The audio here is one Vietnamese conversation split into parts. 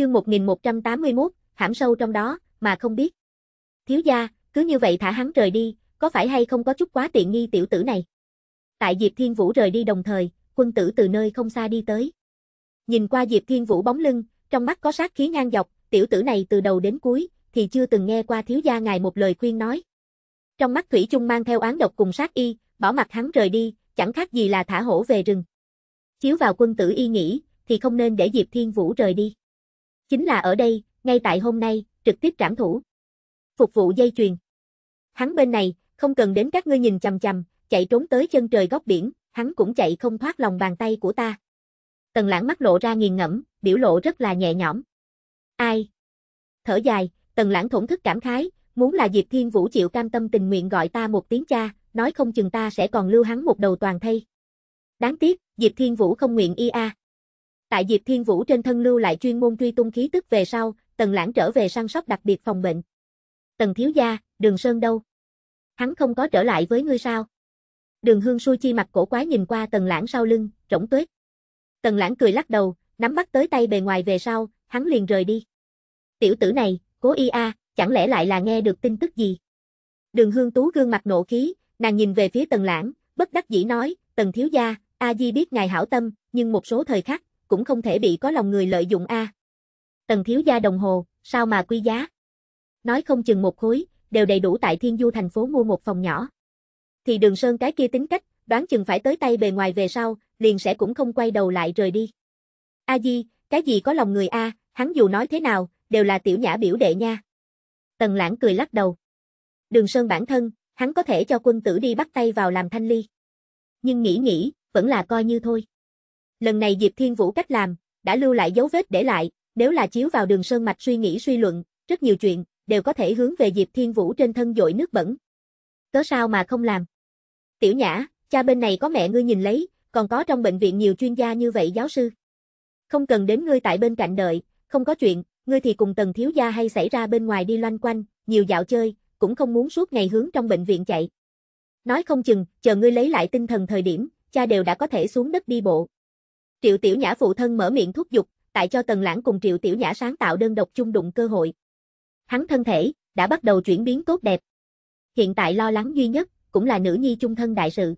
chương 1181, hãm sâu trong đó, mà không biết. Thiếu gia, cứ như vậy thả hắn rời đi, có phải hay không có chút quá tiện nghi tiểu tử này? Tại Diệp Thiên Vũ rời đi đồng thời, quân tử từ nơi không xa đi tới. Nhìn qua Diệp Thiên Vũ bóng lưng, trong mắt có sát khí ngang dọc, tiểu tử này từ đầu đến cuối, thì chưa từng nghe qua thiếu gia ngài một lời khuyên nói. Trong mắt Thủy trung mang theo án độc cùng sát y, bỏ mặt hắn rời đi, chẳng khác gì là thả hổ về rừng. Chiếu vào quân tử y nghĩ, thì không nên để Diệp Thiên Vũ rời đi. Chính là ở đây, ngay tại hôm nay, trực tiếp trảm thủ. Phục vụ dây chuyền. Hắn bên này, không cần đến các ngươi nhìn chằm chằm, chạy trốn tới chân trời góc biển, hắn cũng chạy không thoát lòng bàn tay của ta. Tần lãng mắt lộ ra nghiền ngẫm, biểu lộ rất là nhẹ nhõm. Ai? Thở dài, tần lãng thổn thức cảm khái, muốn là Diệp Thiên Vũ chịu cam tâm tình nguyện gọi ta một tiếng cha, nói không chừng ta sẽ còn lưu hắn một đầu toàn thay. Đáng tiếc, Diệp Thiên Vũ không nguyện y a. À. Tại Diệp Thiên Vũ trên thân lưu lại chuyên môn truy tung khí tức về sau, Tần Lãng trở về săn sóc đặc biệt phòng bệnh. Tần thiếu gia, Đường Sơn đâu? Hắn không có trở lại với ngươi sao? Đường Hương Xui chi mặt cổ quái nhìn qua Tần Lãng sau lưng, rỗng tuyết. Tần Lãng cười lắc đầu, nắm bắt tới tay bề ngoài về sau, hắn liền rời đi. Tiểu tử này, cố y a, chẳng lẽ lại là nghe được tin tức gì? Đường Hương Tú gương mặt nộ khí, nàng nhìn về phía Tần Lãng, bất đắc dĩ nói, Tần thiếu gia, a di biết ngài hảo tâm, nhưng một số thời khắc, cũng không thể bị có lòng người lợi dụng a. Tần thiếu gia đồng hồ, sao mà quý giá? Nói không chừng một khối, đều đầy đủ tại Thiên Du thành phố mua một phòng nhỏ. Thì Đường Sơn cái kia tính cách, đoán chừng phải tới tay bề ngoài về sau, liền sẽ cũng không quay đầu lại rời đi. A Di, cái gì có lòng người a, hắn dù nói thế nào, đều là tiểu nhã biểu đệ nha. Tần Lãng cười lắc đầu. Đường Sơn bản thân, hắn có thể cho quân tử đi bắt tay vào làm thanh ly. Nhưng nghĩ nghĩ, vẫn là coi như thôi. Lần này Diệp Thiên Vũ cách làm, đã lưu lại dấu vết để lại, nếu là chiếu vào đường sơn mạch suy nghĩ suy luận, rất nhiều chuyện, đều có thể hướng về Diệp Thiên Vũ trên thân dội nước bẩn. Cớ sao mà không làm? Tiểu Nhã, cha bên này có mẹ ngươi nhìn lấy, còn có trong bệnh viện nhiều chuyên gia như vậy giáo sư. Không cần đến ngươi tại bên cạnh đợi, không có chuyện, ngươi thì cùng tần thiếu gia hay xảy ra bên ngoài đi loanh quanh, nhiều dạo chơi, cũng không muốn suốt ngày hướng trong bệnh viện chạy. Nói không chừng, chờ ngươi lấy lại tinh thần thời điểm, cha đều đã có thể xuống đất đi bộ. Triệu Tiểu Nhã phụ thân mở miệng thúc giục, tại cho Tần Lãng cùng Triệu Tiểu Nhã sáng tạo đơn độc chung đụng cơ hội. Hắn thân thể đã bắt đầu chuyển biến tốt đẹp. Hiện tại lo lắng duy nhất cũng là nữ nhi chung thân đại sự.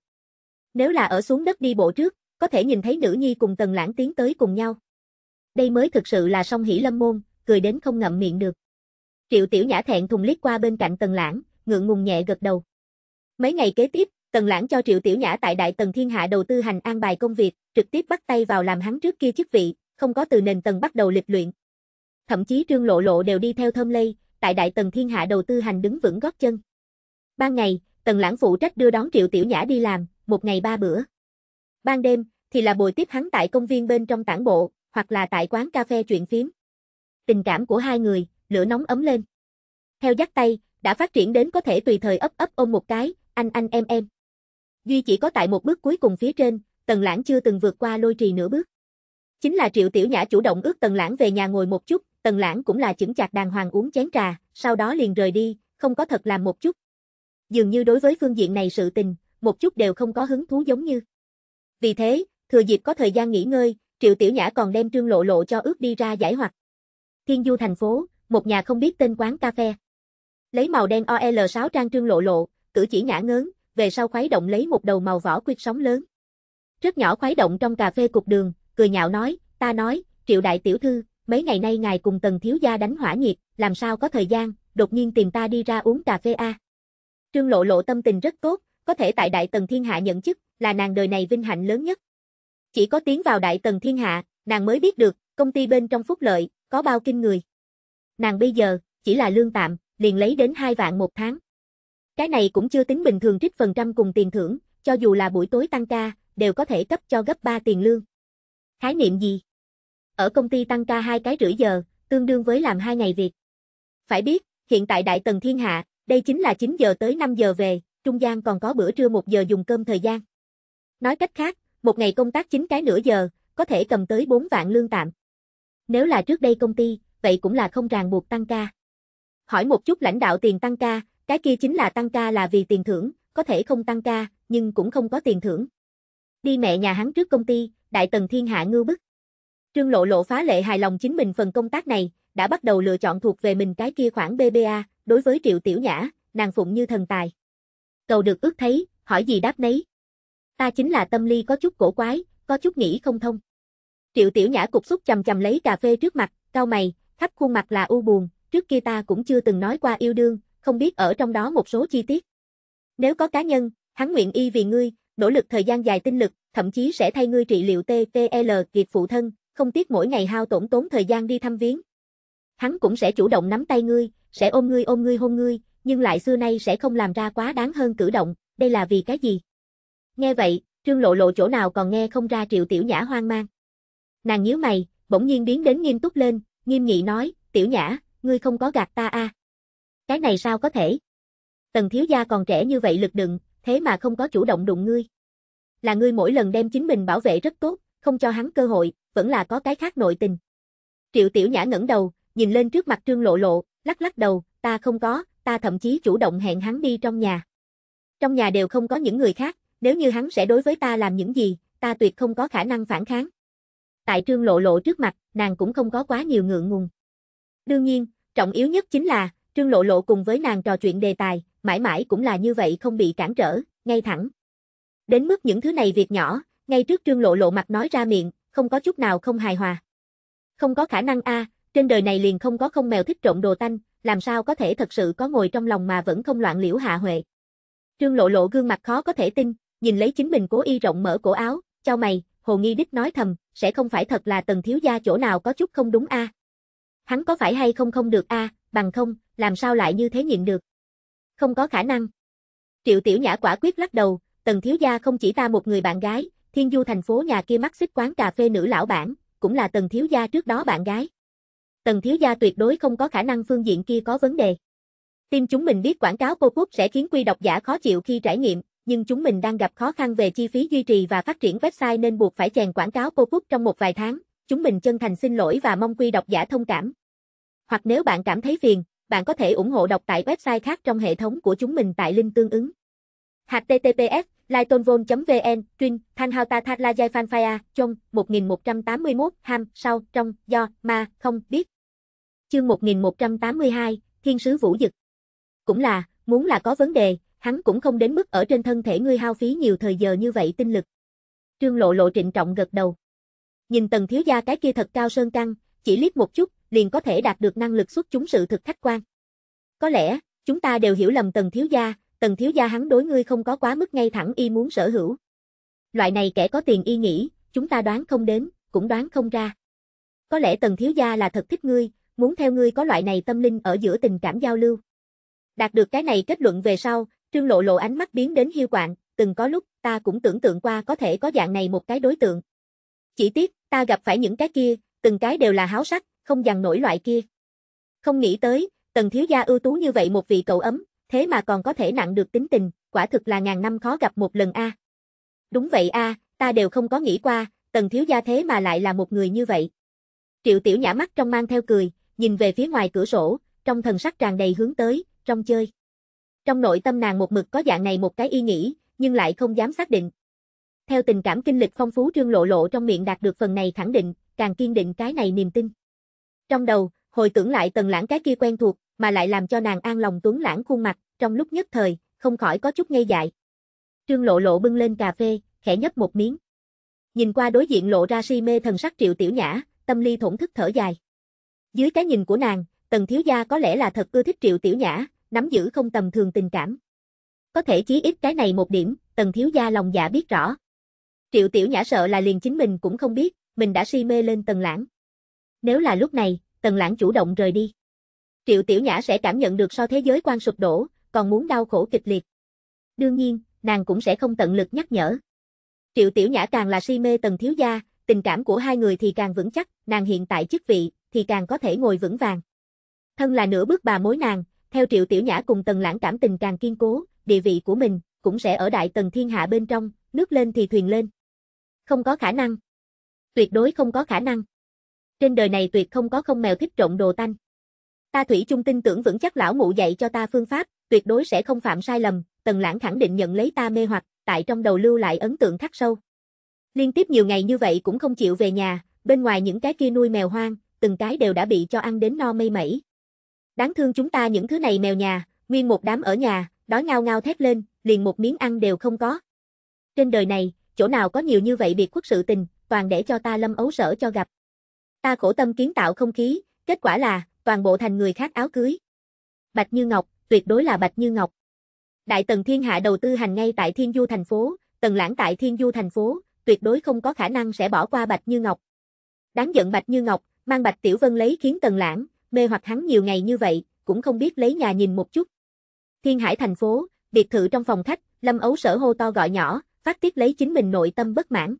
Nếu là ở xuống đất đi bộ trước, có thể nhìn thấy nữ nhi cùng Tần Lãng tiến tới cùng nhau. Đây mới thực sự là song hỷ lâm môn, cười đến không ngậm miệng được. Triệu Tiểu Nhã thẹn thùng liếc qua bên cạnh Tần Lãng, ngượng ngùng nhẹ gật đầu. Mấy ngày kế tiếp, Tần Lãng cho Triệu Tiểu Nhã tại Đại Tần Thiên Hạ đầu tư hành an bài công việc, trực tiếp bắt tay vào làm hắn trước kia chức vị, không có từ nền tần bắt đầu lịch luyện. Thậm chí Trương Lộ Lộ đều đi theo thơm lây, tại Đại Tần Thiên Hạ đầu tư hành đứng vững gót chân. Ban ngày, Tần Lãng phụ trách đưa đón Triệu Tiểu Nhã đi làm, một ngày ba bữa. Ban đêm, thì là bồi tiếp hắn tại công viên bên trong tản bộ, hoặc là tại quán cà phê chuyện phím. Tình cảm của hai người, lửa nóng ấm lên. Theo dắt tay, đã phát triển đến có thể tùy thời ấp ấp ôm một cái, anh anh em em. Duy chỉ có tại một bước cuối cùng phía trên, Tần Lãng chưa từng vượt qua lôi trì nửa bước. Chính là Triệu Tiểu Nhã chủ động ước Tần Lãng về nhà ngồi một chút, Tần Lãng cũng là chững chạc đàng hoàng uống chén trà, sau đó liền rời đi, không có thật làm một chút. Dường như đối với phương diện này sự tình, một chút đều không có hứng thú giống như. Vì thế, thừa dịp có thời gian nghỉ ngơi, Triệu Tiểu Nhã còn đem Trương Lộ Lộ cho ước đi ra giải hoạt. Thiên Du thành phố, một nhà không biết tên quán cà phê. Lấy màu đen OL6 trang Trương Lộ Lộ, cử chỉ nhã ngớn, về sau khuấy động lấy một đầu màu vỏ quyết sóng lớn. Rất nhỏ khuấy động trong cà phê cục đường, cười nhạo nói, ta nói, triệu đại tiểu thư, mấy ngày nay ngài cùng tần thiếu gia đánh hỏa nhiệt, làm sao có thời gian, đột nhiên tìm ta đi ra uống cà phê a. Trương lộ lộ tâm tình rất tốt, có thể tại đại tần thiên hạ nhận chức, là nàng đời này vinh hạnh lớn nhất. Chỉ có tiến vào đại tần thiên hạ, nàng mới biết được, công ty bên trong phúc lợi, có bao kinh người. Nàng bây giờ, chỉ là lương tạm, liền lấy đến 2 vạn một tháng. Cái này cũng chưa tính bình thường trích phần trăm cùng tiền thưởng, cho dù là buổi tối tăng ca, đều có thể cấp cho gấp 3 tiền lương. Khái niệm gì? Ở công ty tăng ca hai cái rưỡi giờ, tương đương với làm hai ngày việc. Phải biết, hiện tại Đại Tần Thiên Hạ, đây chính là 9 giờ tới 5 giờ về, trung gian còn có bữa trưa 1 giờ dùng cơm thời gian. Nói cách khác, một ngày công tác 9 cái nửa giờ, có thể cầm tới 4 vạn lương tạm. Nếu là trước đây công ty, vậy cũng là không ràng buộc tăng ca. Hỏi một chút lãnh đạo tiền tăng ca, cái kia chính là tăng ca là vì tiền thưởng, có thể không tăng ca, nhưng cũng không có tiền thưởng. Đi mẹ nhà hắn trước công ty, đại tần thiên hạ ngư bức. Trương Lộ Lộ phá lệ hài lòng chính mình phần công tác này, đã bắt đầu lựa chọn thuộc về mình cái kia khoản BBA, đối với Triệu Tiểu Nhã, nàng phụng như thần tài. Cầu được ước thấy, hỏi gì đáp nấy. Ta chính là tâm ly có chút cổ quái, có chút nghĩ không thông. Triệu Tiểu Nhã cục xúc chầm chầm lấy cà phê trước mặt, cao mày, khắp khuôn mặt là u buồn, trước kia ta cũng chưa từng nói qua yêu đương, không biết ở trong đó một số chi tiết. Nếu có cá nhân, hắn nguyện y vì ngươi, nỗ lực thời gian dài tinh lực, thậm chí sẽ thay ngươi trị liệu TTL kiệt phụ thân, không tiếc mỗi ngày hao tổn tốn thời gian đi thăm viếng. Hắn cũng sẽ chủ động nắm tay ngươi, sẽ ôm ngươi ôm ngươi hôn ngươi, nhưng lại xưa nay sẽ không làm ra quá đáng hơn cử động, đây là vì cái gì? Nghe vậy, Trương Lộ Lộ chỗ nào còn nghe không ra Triệu Tiểu Nhã hoang mang. Nàng nhíu mày, bỗng nhiên biến đến nghiêm túc lên, nghiêm nghị nói, "Tiểu Nhã, ngươi không có gạt ta a?" À cái này sao có thể? Tần thiếu gia còn trẻ như vậy lực đựng, thế mà không có chủ động đụng ngươi. Là ngươi mỗi lần đem chính mình bảo vệ rất tốt, không cho hắn cơ hội, vẫn là có cái khác nội tình. Triệu Tiểu Nhã ngẩng đầu, nhìn lên trước mặt Trương Lộ Lộ, lắc lắc đầu, ta không có, ta thậm chí chủ động hẹn hắn đi trong nhà. Trong nhà đều không có những người khác, nếu như hắn sẽ đối với ta làm những gì, ta tuyệt không có khả năng phản kháng. Tại Trương Lộ Lộ trước mặt, nàng cũng không có quá nhiều ngượng ngùng. Đương nhiên, trọng yếu nhất chính là, Trương Lộ Lộ cùng với nàng trò chuyện đề tài, mãi mãi cũng là như vậy không bị cản trở, ngay thẳng. Đến mức những thứ này việc nhỏ, ngay trước Trương Lộ Lộ mặt nói ra miệng, không có chút nào không hài hòa. Không có khả năng a, trên đời này liền không có không mèo thích trộm đồ tanh, làm sao có thể thật sự có ngồi trong lòng mà vẫn không loạn liễu hạ huệ. Trương Lộ Lộ gương mặt khó có thể tin, nhìn lấy chính mình cố y rộng mở cổ áo, cho mày, Hồ Nghi Đích nói thầm, sẽ không phải thật là tầng thiếu gia chỗ nào có chút không đúng a. Hắn có phải hay không không được a, bằng không, làm sao lại như thế nhịn được? Không có khả năng. Triệu Tiểu Nhã quả quyết lắc đầu, Tần Thiếu Gia không chỉ ta một người bạn gái, Thiên Du thành phố nhà kia mắc xích quán cà phê nữ lão bản, cũng là Tần Thiếu Gia trước đó bạn gái. Tần Thiếu Gia tuyệt đối không có khả năng phương diện kia có vấn đề. Tim chúng mình biết quảng cáo cô Cúc sẽ khiến quy độc giả khó chịu khi trải nghiệm, nhưng chúng mình đang gặp khó khăn về chi phí duy trì và phát triển website nên buộc phải chèn quảng cáo cô Cúc trong một vài tháng. Chúng mình chân thành xin lỗi và mong quy độc giả thông cảm. Hoặc nếu bạn cảm thấy phiền, bạn có thể ủng hộ đọc tại website khác trong hệ thống của chúng mình tại link tương ứng. HTTPS lightonvol.vn, Trinh, Thanh Hao Ta Thát La Giai Phan Phaya, Chông, 1181, Ham, Sau, Trong, Do, Ma, Không, Biết. Chương 1182, Thiên Sứ Vũ Dực. Cũng là, muốn là có vấn đề, hắn cũng không đến mức ở trên thân thể ngươi hao phí nhiều thời giờ như vậy tinh lực. Trương Lộ Lộ trịnh trọng gật đầu. Nhìn tầng Thiếu Gia cái kia thật cao sơn căng, chỉ liếc một chút, liền có thể đạt được năng lực xuất chúng sự thực khách quan. Có lẽ, chúng ta đều hiểu lầm Tần Thiếu Gia, Tần Thiếu Gia hắn đối ngươi không có quá mức ngay thẳng y muốn sở hữu. Loại này kẻ có tiền y nghĩ, chúng ta đoán không đến, cũng đoán không ra. Có lẽ Tần Thiếu Gia là thật thích ngươi, muốn theo ngươi có loại này tâm linh ở giữa tình cảm giao lưu. Đạt được cái này kết luận về sau, Trương Lộ Lộ ánh mắt biến đến hiu quạng, từng có lúc ta cũng tưởng tượng qua có thể có dạng này một cái đối tượng. Chỉ tiếc, ta gặp phải những cái kia, từng cái đều là háo sắc, không dằn nổi loại kia. Không nghĩ tới, tần thiếu gia ưu tú như vậy một vị cậu ấm, thế mà còn có thể nặng được tính tình, quả thực là ngàn năm khó gặp một lần a. Đúng vậy a, ta đều không có nghĩ qua, tần thiếu gia thế mà lại là một người như vậy. Triệu tiểu nhã mắt trong mang theo cười, nhìn về phía ngoài cửa sổ, trong thần sắc tràn đầy hướng tới, trong chơi. Trong nội tâm nàng một mực có dạng này một cái ý nghĩ, nhưng lại không dám xác định. Theo tình cảm kinh lịch phong phú trương lộ lộ trong miệng đạt được phần này khẳng định, càng kiên định cái này niềm tin. Trong đầu, hồi tưởng lại tần lãng cái kia quen thuộc, mà lại làm cho nàng an lòng tuấn lãng khuôn mặt, trong lúc nhất thời, không khỏi có chút ngây dại. Trương lộ lộ bưng lên cà phê, khẽ nhấp một miếng. Nhìn qua đối diện lộ ra si mê thần sắc triệu tiểu nhã, tâm ly thổn thức thở dài. Dưới cái nhìn của nàng, tần thiếu gia có lẽ là thật ưa thích triệu tiểu nhã, nắm giữ không tầm thường tình cảm. Có thể chí ít cái này một điểm, tần thiếu gia lòng dạ biết rõ. Triệu tiểu nhã sợ là liền chính mình cũng không biết, mình đã si mê lên tần lãng. Nếu là lúc này, Tần Lãng chủ động rời đi. Triệu Tiểu Nhã sẽ cảm nhận được so thế giới quan sụp đổ, còn muốn đau khổ kịch liệt. Đương nhiên, nàng cũng sẽ không tận lực nhắc nhở. Triệu Tiểu Nhã càng là si mê Tần Thiếu Gia, tình cảm của hai người thì càng vững chắc, nàng hiện tại chức vị, thì càng có thể ngồi vững vàng. Thân là nửa bước bà mối nàng, theo Triệu Tiểu Nhã cùng Tần Lãng cảm tình càng kiên cố, địa vị của mình, cũng sẽ ở đại Tần Thiên Hạ bên trong, nước lên thì thuyền lên. Không có khả năng. Tuyệt đối không có khả năng trên đời này tuyệt không có không mèo thích trộn đồ tanh. Ta thủy chung tin tưởng vững chắc lão mụ dạy cho ta phương pháp, tuyệt đối sẽ không phạm sai lầm, Tần Lãng khẳng định nhận lấy ta mê hoặc, tại trong đầu lưu lại ấn tượng khắc sâu. Liên tiếp nhiều ngày như vậy cũng không chịu về nhà, bên ngoài những cái kia nuôi mèo hoang, từng cái đều đã bị cho ăn đến no mây mẩy. Đáng thương chúng ta những thứ này mèo nhà, nguyên một đám ở nhà, đói ngao ngao thét lên, liền một miếng ăn đều không có. Trên đời này, chỗ nào có nhiều như vậy biệt khuất sự tình, toàn để cho ta lâm ấu sở cho gặp. Ta khổ tâm kiến tạo không khí, kết quả là, toàn bộ thành người khác áo cưới. Bạch Như Ngọc, tuyệt đối là Bạch Như Ngọc. Đại Tần Thiên Hạ đầu tư hành ngay tại Thiên Du thành phố, Tần Lãng tại Thiên Du thành phố, tuyệt đối không có khả năng sẽ bỏ qua Bạch Như Ngọc. Đáng giận Bạch Như Ngọc, mang Bạch Tiểu Vân lấy khiến Tần Lãng, mê hoặc hắn nhiều ngày như vậy, cũng không biết lấy nhà nhìn một chút. Thiên Hải thành phố, biệt thự trong phòng khách, Lâm Ấu Sở hô to gọi nhỏ, phát tiết lấy chính mình nội tâm bất mãn.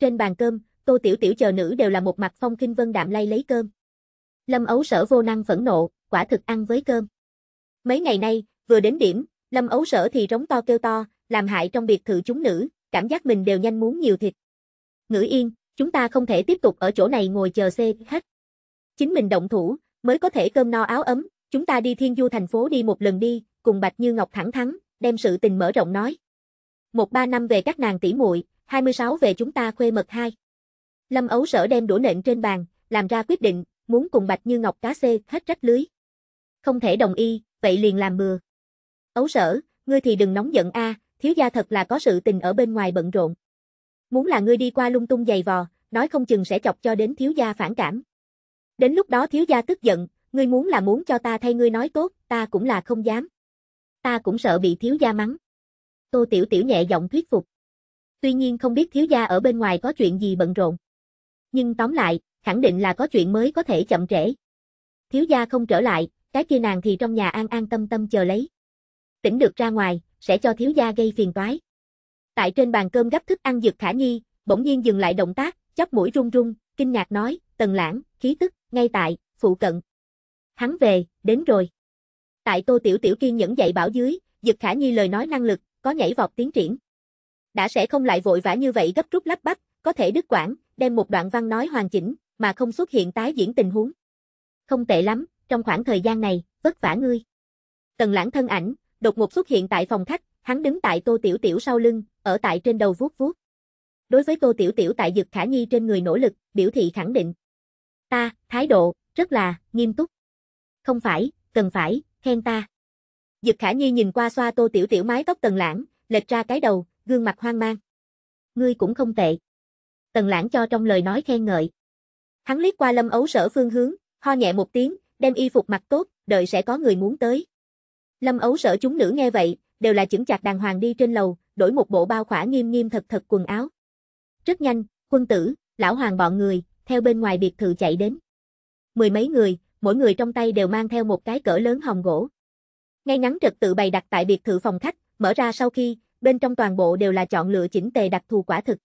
Trên bàn cơm, Tô Tiểu Tiểu chờ nữ đều là một mặt phong kinh vân đạm lay lấy cơm. Lâm Ấu Sở vô năng phẫn nộ, quả thực ăn với cơm. Mấy ngày nay, vừa đến điểm, Lâm Ấu Sở thì rống to kêu to, làm hại trong biệt thự chúng nữ, cảm giác mình đều nhanh muốn nhiều thịt. Ngữ Yên, chúng ta không thể tiếp tục ở chỗ này ngồi chờ xe hết Chính mình động thủ, mới có thể cơm no áo ấm, chúng ta đi Thiên Du thành phố đi một lần đi, cùng Bạch Như Ngọc thẳng thắng đem sự tình mở rộng nói. Một ba năm về các nàng tỷ muội, 26 về chúng ta khuê mật hai. Lâm ấu sở đem đũa nện trên bàn, làm ra quyết định, muốn cùng Bạch Như Ngọc cá xê hết rách lưới. Không thể đồng ý, vậy liền làm bừa. Ấu sở, ngươi thì đừng nóng giận a, thiếu gia thật là có sự tình ở bên ngoài bận rộn. Muốn là ngươi đi qua lung tung giày vò, nói không chừng sẽ chọc cho đến thiếu gia phản cảm. Đến lúc đó thiếu gia tức giận, ngươi muốn là muốn cho ta thay ngươi nói tốt, ta cũng là không dám. Ta cũng sợ bị thiếu gia mắng. Tô Tiểu Tiểu nhẹ giọng thuyết phục. Tuy nhiên không biết thiếu gia ở bên ngoài có chuyện gì bận rộn. Nhưng tóm lại, khẳng định là có chuyện mới có thể chậm trễ. Thiếu gia không trở lại, cái kia nàng thì trong nhà an an tâm tâm chờ lấy. Tỉnh được ra ngoài, sẽ cho thiếu gia gây phiền toái. Tại trên bàn cơm gấp thức ăn dược Khả Nhi, bỗng nhiên dừng lại động tác, chắp mũi run run, kinh ngạc nói, "Tần Lãng, khí tức ngay tại phụ cận." Hắn về, đến rồi. Tại Tô Tiểu Tiểu kiên nhẫn dạy bảo dưới, dực Khả Nhi lời nói năng lực có nhảy vọt tiến triển. Đã sẽ không lại vội vã như vậy gấp rút lắp bắp, có thể đứt quãng, đem một đoạn văn nói hoàn chỉnh, mà không xuất hiện tái diễn tình huống. Không tệ lắm, trong khoảng thời gian này, vất vả ngươi. Tần lãng thân ảnh, đột ngột xuất hiện tại phòng khách, hắn đứng tại tô tiểu tiểu sau lưng, ở tại trên đầu vuốt vuốt. Đối với tô tiểu tiểu tại dực khả nhi trên người nỗ lực, biểu thị khẳng định. Ta, thái độ, rất là, nghiêm túc. Không phải, cần phải, khen ta. Dực khả nhi nhìn qua xoa tô tiểu tiểu mái tóc tần lãng, lệch ra cái đầu, gương mặt hoang mang. Ngươi cũng không tệ. Tần Lãng cho trong lời nói khen ngợi. Hắn liếc qua Lâm Ấu Sở phương hướng, ho nhẹ một tiếng, đem y phục mặc tốt, đợi sẽ có người muốn tới. Lâm Ấu Sở chúng nữ nghe vậy, đều là chững chạc đàng hoàng đi trên lầu, đổi một bộ bao khỏa nghiêm nghiêm thật thật quần áo. Rất nhanh, quân tử, lão hoàng bọn người, theo bên ngoài biệt thự chạy đến. Mười mấy người, mỗi người trong tay đều mang theo một cái cỡ lớn hồng gỗ. Ngay ngắn trật tự bày đặt tại biệt thự phòng khách, mở ra sau khi, bên trong toàn bộ đều là chọn lựa chỉnh tề đặc thù quả thực.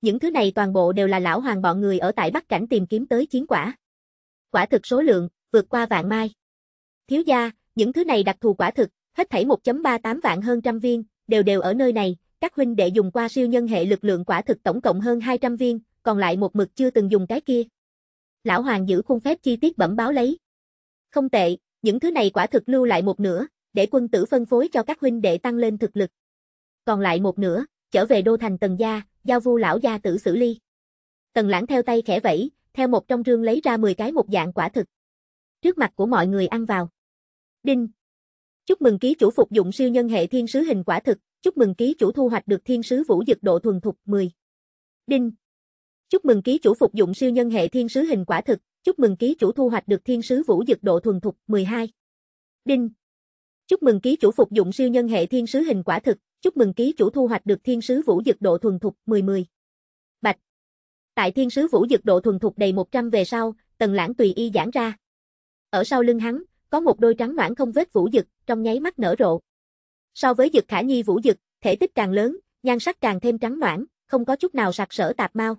Những thứ này toàn bộ đều là lão hoàng bọn người ở tại Bắc Cảnh tìm kiếm tới chiến quả. Quả thực số lượng, vượt qua vạn mai. Thiếu gia, những thứ này đặc thù quả thực, hết thảy 1.38 vạn hơn trăm viên, đều đều ở nơi này, các huynh đệ dùng qua siêu nhân hệ lực lượng quả thực tổng cộng hơn 200 viên, còn lại một mực chưa từng dùng cái kia. Lão Hoàng giữ khung phép chi tiết bẩm báo lấy. Không tệ, những thứ này quả thực lưu lại một nửa, để quân tử phân phối cho các huynh đệ tăng lên thực lực. Còn lại một nửa, trở về đô thành Tần Gia, giao vu lão gia tử xử ly. Tần lãng theo tay khẽ vẫy, theo một trong rương lấy ra 10 cái một dạng quả thực. Trước mặt của mọi người ăn vào. Đinh. Chúc mừng ký chủ phục dụng siêu nhân hệ thiên sứ hình quả thực, chúc mừng ký chủ thu hoạch được thiên sứ vũ dực độ thuần thục 10. Đinh. Chúc mừng ký chủ phục dụng siêu nhân hệ thiên sứ hình quả thực, chúc mừng ký chủ thu hoạch được thiên sứ vũ dực độ thuần thục 12. Đinh. Chúc mừng ký chủ phục dụng siêu nhân hệ thiên sứ hình quả thực, Chúc mừng ký chủ thu hoạch được thiên sứ vũ dực độ thuần thục 10-10. Bạch. Tại thiên sứ vũ dực độ thuần thục đầy 100 về sau, tần lãng tùy y giãn ra. Ở sau lưng hắn, có một đôi trắng noãn không vết vũ dực, trong nháy mắt nở rộ. So với dực khả nhi vũ dực, thể tích càng lớn, nhan sắc càng thêm trắng noãn, không có chút nào sạc sỡ tạp mau.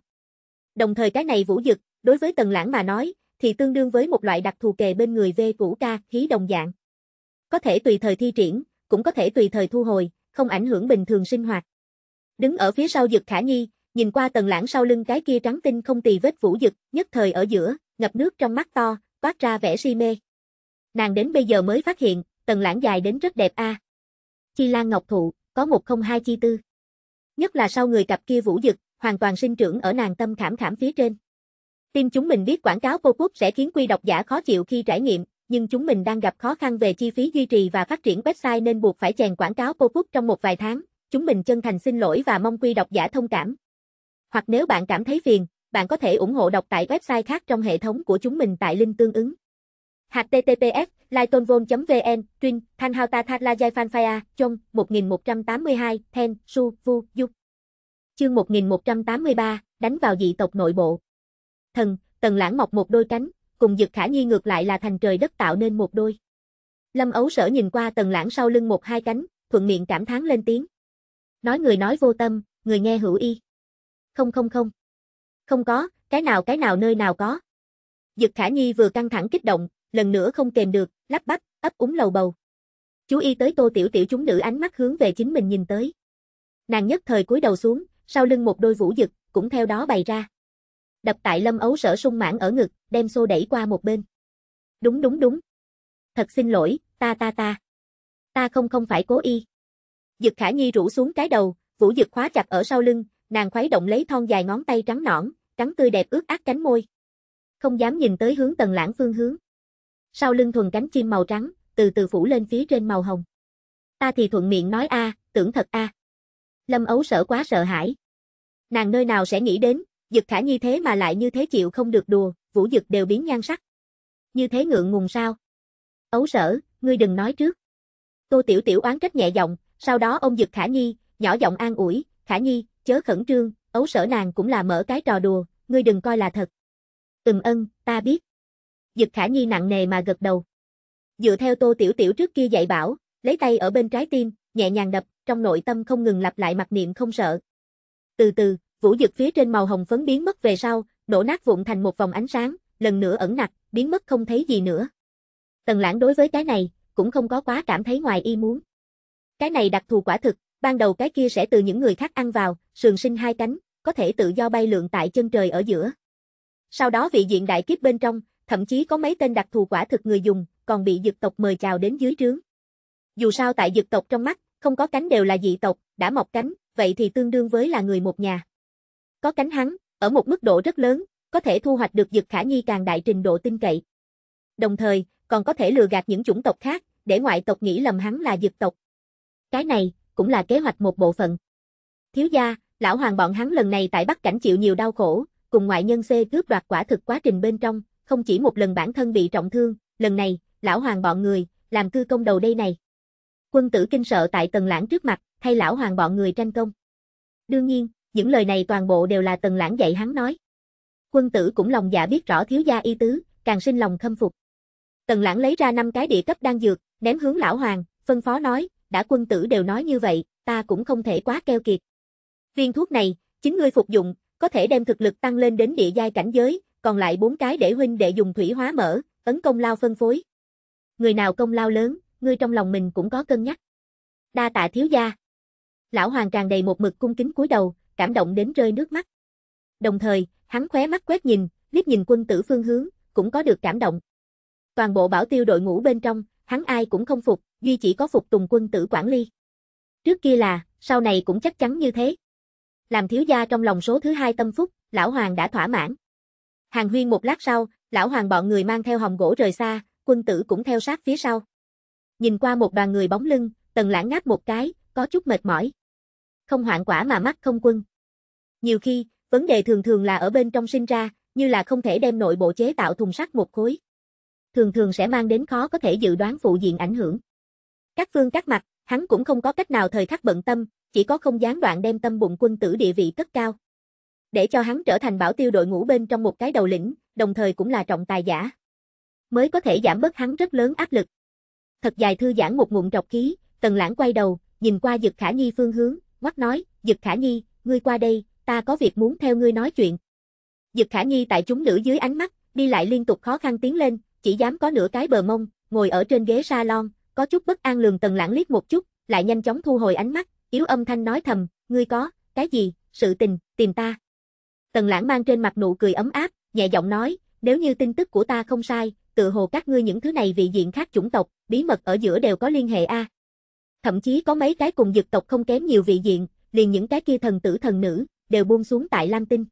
Đồng thời cái này vũ dực, đối với tần lãng mà nói, thì tương đương với một loại đặc thù kề bên người V cũ ca, khí đồng dạng. Có thể tùy thời thi triển, cũng có thể tùy thời thu hồi, không ảnh hưởng bình thường sinh hoạt. Đứng ở phía sau Dực Khả Nhi, nhìn qua tầng lãng sau lưng cái kia trắng tinh không tì vết vũ Dực, nhất thời ở giữa, ngập nước trong mắt to, toát ra vẻ si mê. Nàng đến bây giờ mới phát hiện, tầng lãng dài đến rất đẹp a. À. Chi Lan Ngọc Thụ, có một không hai chi tư. Nhất là sau người cặp kia vũ Dực, hoàn toàn sinh trưởng ở nàng tâm khảm khảm phía trên. Tim chúng mình biết quảng cáo cô quốc sẽ khiến quy độc giả khó chịu khi trải nghiệm, nhưng chúng mình đang gặp khó khăn về chi phí duy trì và phát triển website nên buộc phải chèn quảng cáo pop-up trong một vài tháng. Chúng mình chân thành xin lỗi và mong quý độc giả thông cảm. Hoặc nếu bạn cảm thấy phiền, bạn có thể ủng hộ đọc tại website khác trong hệ thống của chúng mình tại link tương ứng. https lightonvol.vn, Trinh, Thanh Hao Ta Thạc La Giai Phan Phaya, Trong, 1182, Then, Su, Vu, Dục. Chương 1183, đánh vào dị tộc nội bộ. Thần, Tần Lãng mọc một đôi cánh, cùng Dực Khả Nhi ngược lại là thành trời đất tạo nên một đôi. Lâm Ấu Sở nhìn qua Tần Lãng sau lưng một hai cánh, thuận miệng cảm thán lên tiếng. Nói người nói vô tâm, người nghe hữu y. Không không không. Không có, cái nào cái nào nơi nào có. Dực Khả Nhi vừa căng thẳng kích động, lần nữa không kềm được, lắp bắp, ấp úng lầu bầu. Chú y tới Tô Tiểu Tiểu chúng nữ ánh mắt hướng về chính mình nhìn tới. Nàng nhất thời cúi đầu xuống, sau lưng một đôi vũ dực, cũng theo đó bày ra đập tại lâm ấu sở sung mãn ở ngực, đem xô đẩy qua một bên. Đúng đúng đúng. Thật xin lỗi, ta ta ta. Ta không không phải cố ý. Dực khả nhi rủ xuống cái đầu, vũ dực khóa chặt ở sau lưng, nàng khuấy động lấy thon dài ngón tay trắng nõn, trắng tươi đẹp ướt át cánh môi. Không dám nhìn tới hướng tần lãng phương hướng. Sau lưng thuần cánh chim màu trắng, từ từ phủ lên phía trên màu hồng. Ta thì thuận miệng nói a, tưởng thật a. Lâm ấu sở quá sợ hãi. Nàng nơi nào sẽ nghĩ đến, Dực khả nhi thế mà lại như thế chịu không được đùa, vũ dực đều biến nhan sắc. Như thế ngượng ngùng sao? Ấu sở, ngươi đừng nói trước. Tô Tiểu Tiểu oán trách nhẹ giọng, sau đó ông Dực Khả Nhi, nhỏ giọng an ủi, Khả Nhi, chớ khẩn trương, ấu sở nàng cũng là mở cái trò đùa, ngươi đừng coi là thật. Ừm ân, ta biết. Dực Khả Nhi nặng nề mà gật đầu. Dựa theo Tô Tiểu Tiểu trước kia dạy bảo, lấy tay ở bên trái tim, nhẹ nhàng đập, trong nội tâm không ngừng lặp lại mặt niệm không sợ. Từ từ, Vũ dực phía trên màu hồng phấn biến mất về sau, đổ nát vụn thành một vòng ánh sáng, lần nữa ẩn nặc, biến mất không thấy gì nữa. Tần lãng đối với cái này, cũng không có quá cảm thấy ngoài y muốn. Cái này đặc thù quả thực, ban đầu cái kia sẽ từ những người khác ăn vào, sườn sinh hai cánh, có thể tự do bay lượn tại chân trời ở giữa. Sau đó vị diện đại kiếp bên trong, thậm chí có mấy tên đặc thù quả thực người dùng, còn bị dực tộc mời chào đến dưới trướng. Dù sao tại dực tộc trong mắt, không có cánh đều là dị tộc, đã mọc cánh, vậy thì tương đương với là người một nhà. Có cánh hắn, ở một mức độ rất lớn, có thể thu hoạch được dược khả nhi càng đại trình độ tin cậy. Đồng thời, còn có thể lừa gạt những chủng tộc khác, để ngoại tộc nghĩ lầm hắn là dược tộc. Cái này, cũng là kế hoạch một bộ phận. Thiếu gia, lão hoàng bọn hắn lần này tại Bắc Cảnh chịu nhiều đau khổ, cùng ngoại nhân xê cướp đoạt quả thực quá trình bên trong, không chỉ một lần bản thân bị trọng thương, lần này, lão hoàng bọn người, làm cư công đầu đây này. Quân tử kinh sợ tại tầng lãng trước mặt, thay lão hoàng bọn người tranh công. Đương nhiên, những lời này toàn bộ đều là Tần Lãng dạy hắn nói. Quân tử cũng lòng dạ biết rõ thiếu gia y tứ, càng sinh lòng khâm phục. Tần Lãng lấy ra năm cái địa cấp đan dược, ném hướng lão hoàng, phân phó nói, đã quân tử đều nói như vậy, ta cũng không thể quá keo kiệt. Viên thuốc này, chính ngươi phục dụng, có thể đem thực lực tăng lên đến địa giai cảnh giới, còn lại bốn cái để huynh để dùng thủy hóa mở, tấn công lao phân phối. Người nào công lao lớn, ngươi trong lòng mình cũng có cân nhắc. Đa tạ thiếu gia. Lão hoàng tràn đầy một mực cung kính cúi đầu, cảm động đến rơi nước mắt. Đồng thời, hắn khóe mắt quét nhìn, liếc nhìn quân tử phương hướng, cũng có được cảm động. Toàn bộ bảo tiêu đội ngũ bên trong, hắn ai cũng không phục, duy chỉ có phục tùng quân tử quản lý. Trước kia là, sau này cũng chắc chắn như thế. Làm thiếu gia trong lòng số thứ hai tâm phúc, lão hoàng đã thỏa mãn. Hàng huyên một lát sau, lão hoàng bọn người mang theo hồng gỗ rời xa, quân tử cũng theo sát phía sau. Nhìn qua một đoàn người bóng lưng, tần lãng ngáp một cái, có chút mệt mỏi không hoạn quả mà mắt không quân. Nhiều khi, vấn đề thường thường là ở bên trong sinh ra, như là không thể đem nội bộ chế tạo thùng sắt một khối. Thường thường sẽ mang đến khó có thể dự đoán phụ diện ảnh hưởng. Các phương các mặt, hắn cũng không có cách nào thời khắc bận tâm, chỉ có không gián đoạn đem tâm bụng quân tử địa vị cất cao. Để cho hắn trở thành bảo tiêu đội ngũ bên trong một cái đầu lĩnh, đồng thời cũng là trọng tài giả. Mới có thể giảm bớt hắn rất lớn áp lực. Thật dài thư giãn một ngụm trọc khí, Tần Lãng quay đầu, nhìn qua Dực Khả Nhi phương hướng, ngoắc nói, Dực Khả Nhi, ngươi qua đây, ta có việc muốn theo ngươi nói chuyện. Dực Khả Nhi tại chúng nữ dưới ánh mắt, đi lại liên tục khó khăn tiến lên, chỉ dám có nửa cái bờ mông, ngồi ở trên ghế salon, có chút bất an lường Tần Lãng liếc một chút, lại nhanh chóng thu hồi ánh mắt, yếu âm thanh nói thầm, ngươi có, cái gì, sự tình, tìm ta. Tần Lãng mang trên mặt nụ cười ấm áp, nhẹ giọng nói, nếu như tin tức của ta không sai, tự hồ các ngươi những thứ này vị diện khác chủng tộc, bí mật ở giữa đều có liên hệ a. À thậm chí có mấy cái cùng dực tộc không kém nhiều vị diện, liền những cái kia thần tử thần nữ, đều buông xuống tại Lam Tinh.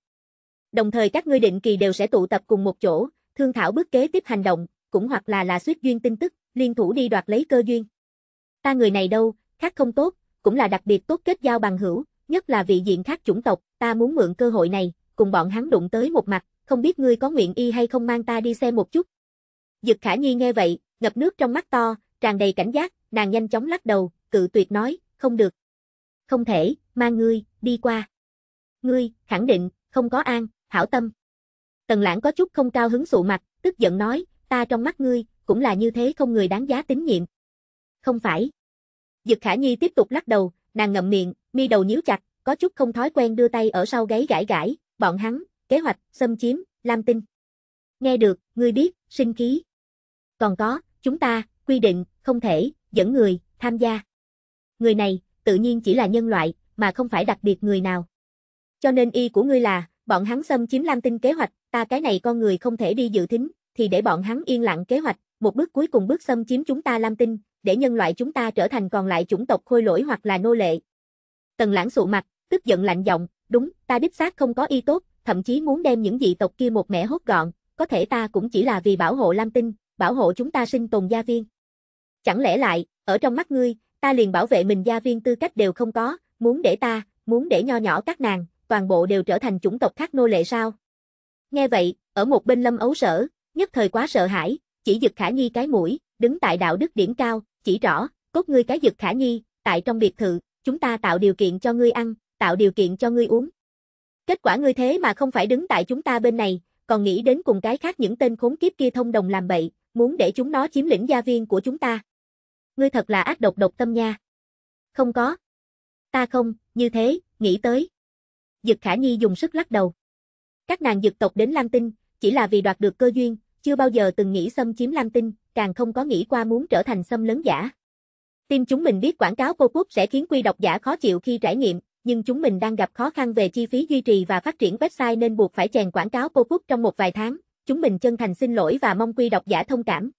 Đồng thời các ngươi định kỳ đều sẽ tụ tập cùng một chỗ, thương thảo bước kế tiếp hành động, cũng hoặc là là suýt duyên tin tức, liên thủ đi đoạt lấy cơ duyên. Ta người này đâu, khác không tốt, cũng là đặc biệt tốt kết giao bằng hữu, nhất là vị diện khác chủng tộc, ta muốn mượn cơ hội này, cùng bọn hắn đụng tới một mặt, không biết ngươi có nguyện y hay không mang ta đi xem một chút. Dực Khả Nhi nghe vậy, ngập nước trong mắt to, tràn đầy cảnh giác, nàng nhanh chóng lắc đầu, cự tuyệt nói, không được. Không thể, mang ngươi, đi qua. Ngươi, khẳng định, không có an, hảo tâm. Tần lãng có chút không cao hứng sụ mặt, tức giận nói, ta trong mắt ngươi, cũng là như thế không người đáng giá tín nhiệm. Không phải. Dực khả nhi tiếp tục lắc đầu, nàng ngậm miệng, mi đầu nhíu chặt, có chút không thói quen đưa tay ở sau gáy gãi gãi, bọn hắn, kế hoạch, xâm chiếm, lam tinh. Nghe được, ngươi biết, sinh khí. Còn có, chúng ta, quy định, không thể, dẫn người, tham gia. Người này, tự nhiên chỉ là nhân loại, mà không phải đặc biệt người nào. Cho nên y của ngươi là, bọn hắn xâm chiếm Lam Tinh kế hoạch, ta cái này con người không thể đi dự thính, thì để bọn hắn yên lặng kế hoạch, một bước cuối cùng bước xâm chiếm chúng ta Lam Tinh, để nhân loại chúng ta trở thành còn lại chủng tộc khôi lỗi hoặc là nô lệ. Tần lãng sụ mặt, tức giận lạnh giọng, đúng, ta đích xác không có y tốt, thậm chí muốn đem những dị tộc kia một mẻ hốt gọn, có thể ta cũng chỉ là vì bảo hộ Lam Tinh, bảo hộ chúng ta sinh tồn gia viên. Chẳng lẽ lại, ở trong mắt ngươi, ta liền bảo vệ mình gia viên tư cách đều không có, muốn để ta, muốn để nho nhỏ các nàng, toàn bộ đều trở thành chủng tộc khác nô lệ sao? Nghe vậy, ở một bên lâm ấu sở, nhất thời quá sợ hãi, chỉ giật khả nhi cái mũi, đứng tại đạo đức điểm cao, chỉ rõ, cốt ngươi cái giật khả nhi, tại trong biệt thự, chúng ta tạo điều kiện cho ngươi ăn, tạo điều kiện cho ngươi uống. Kết quả ngươi thế mà không phải đứng tại chúng ta bên này, còn nghĩ đến cùng cái khác những tên khốn kiếp kia thông đồng làm bậy, muốn để chúng nó chiếm lĩnh gia viên của chúng ta. Ngươi thật là ác độc độc tâm nha. Không có. Ta không, như thế, nghĩ tới. Dực Khả Nhi dùng sức lắc đầu. Các nàng dực tộc đến Lam Tinh, chỉ là vì đoạt được cơ duyên, chưa bao giờ từng nghĩ xâm chiếm Lam Tinh, càng không có nghĩ qua muốn trở thành xâm lớn giả. Tim chúng mình biết quảng cáo cô quốc sẽ khiến quy độc giả khó chịu khi trải nghiệm, nhưng chúng mình đang gặp khó khăn về chi phí duy trì và phát triển website nên buộc phải chèn quảng cáo cô quốc trong một vài tháng. Chúng mình chân thành xin lỗi và mong quy độc giả thông cảm.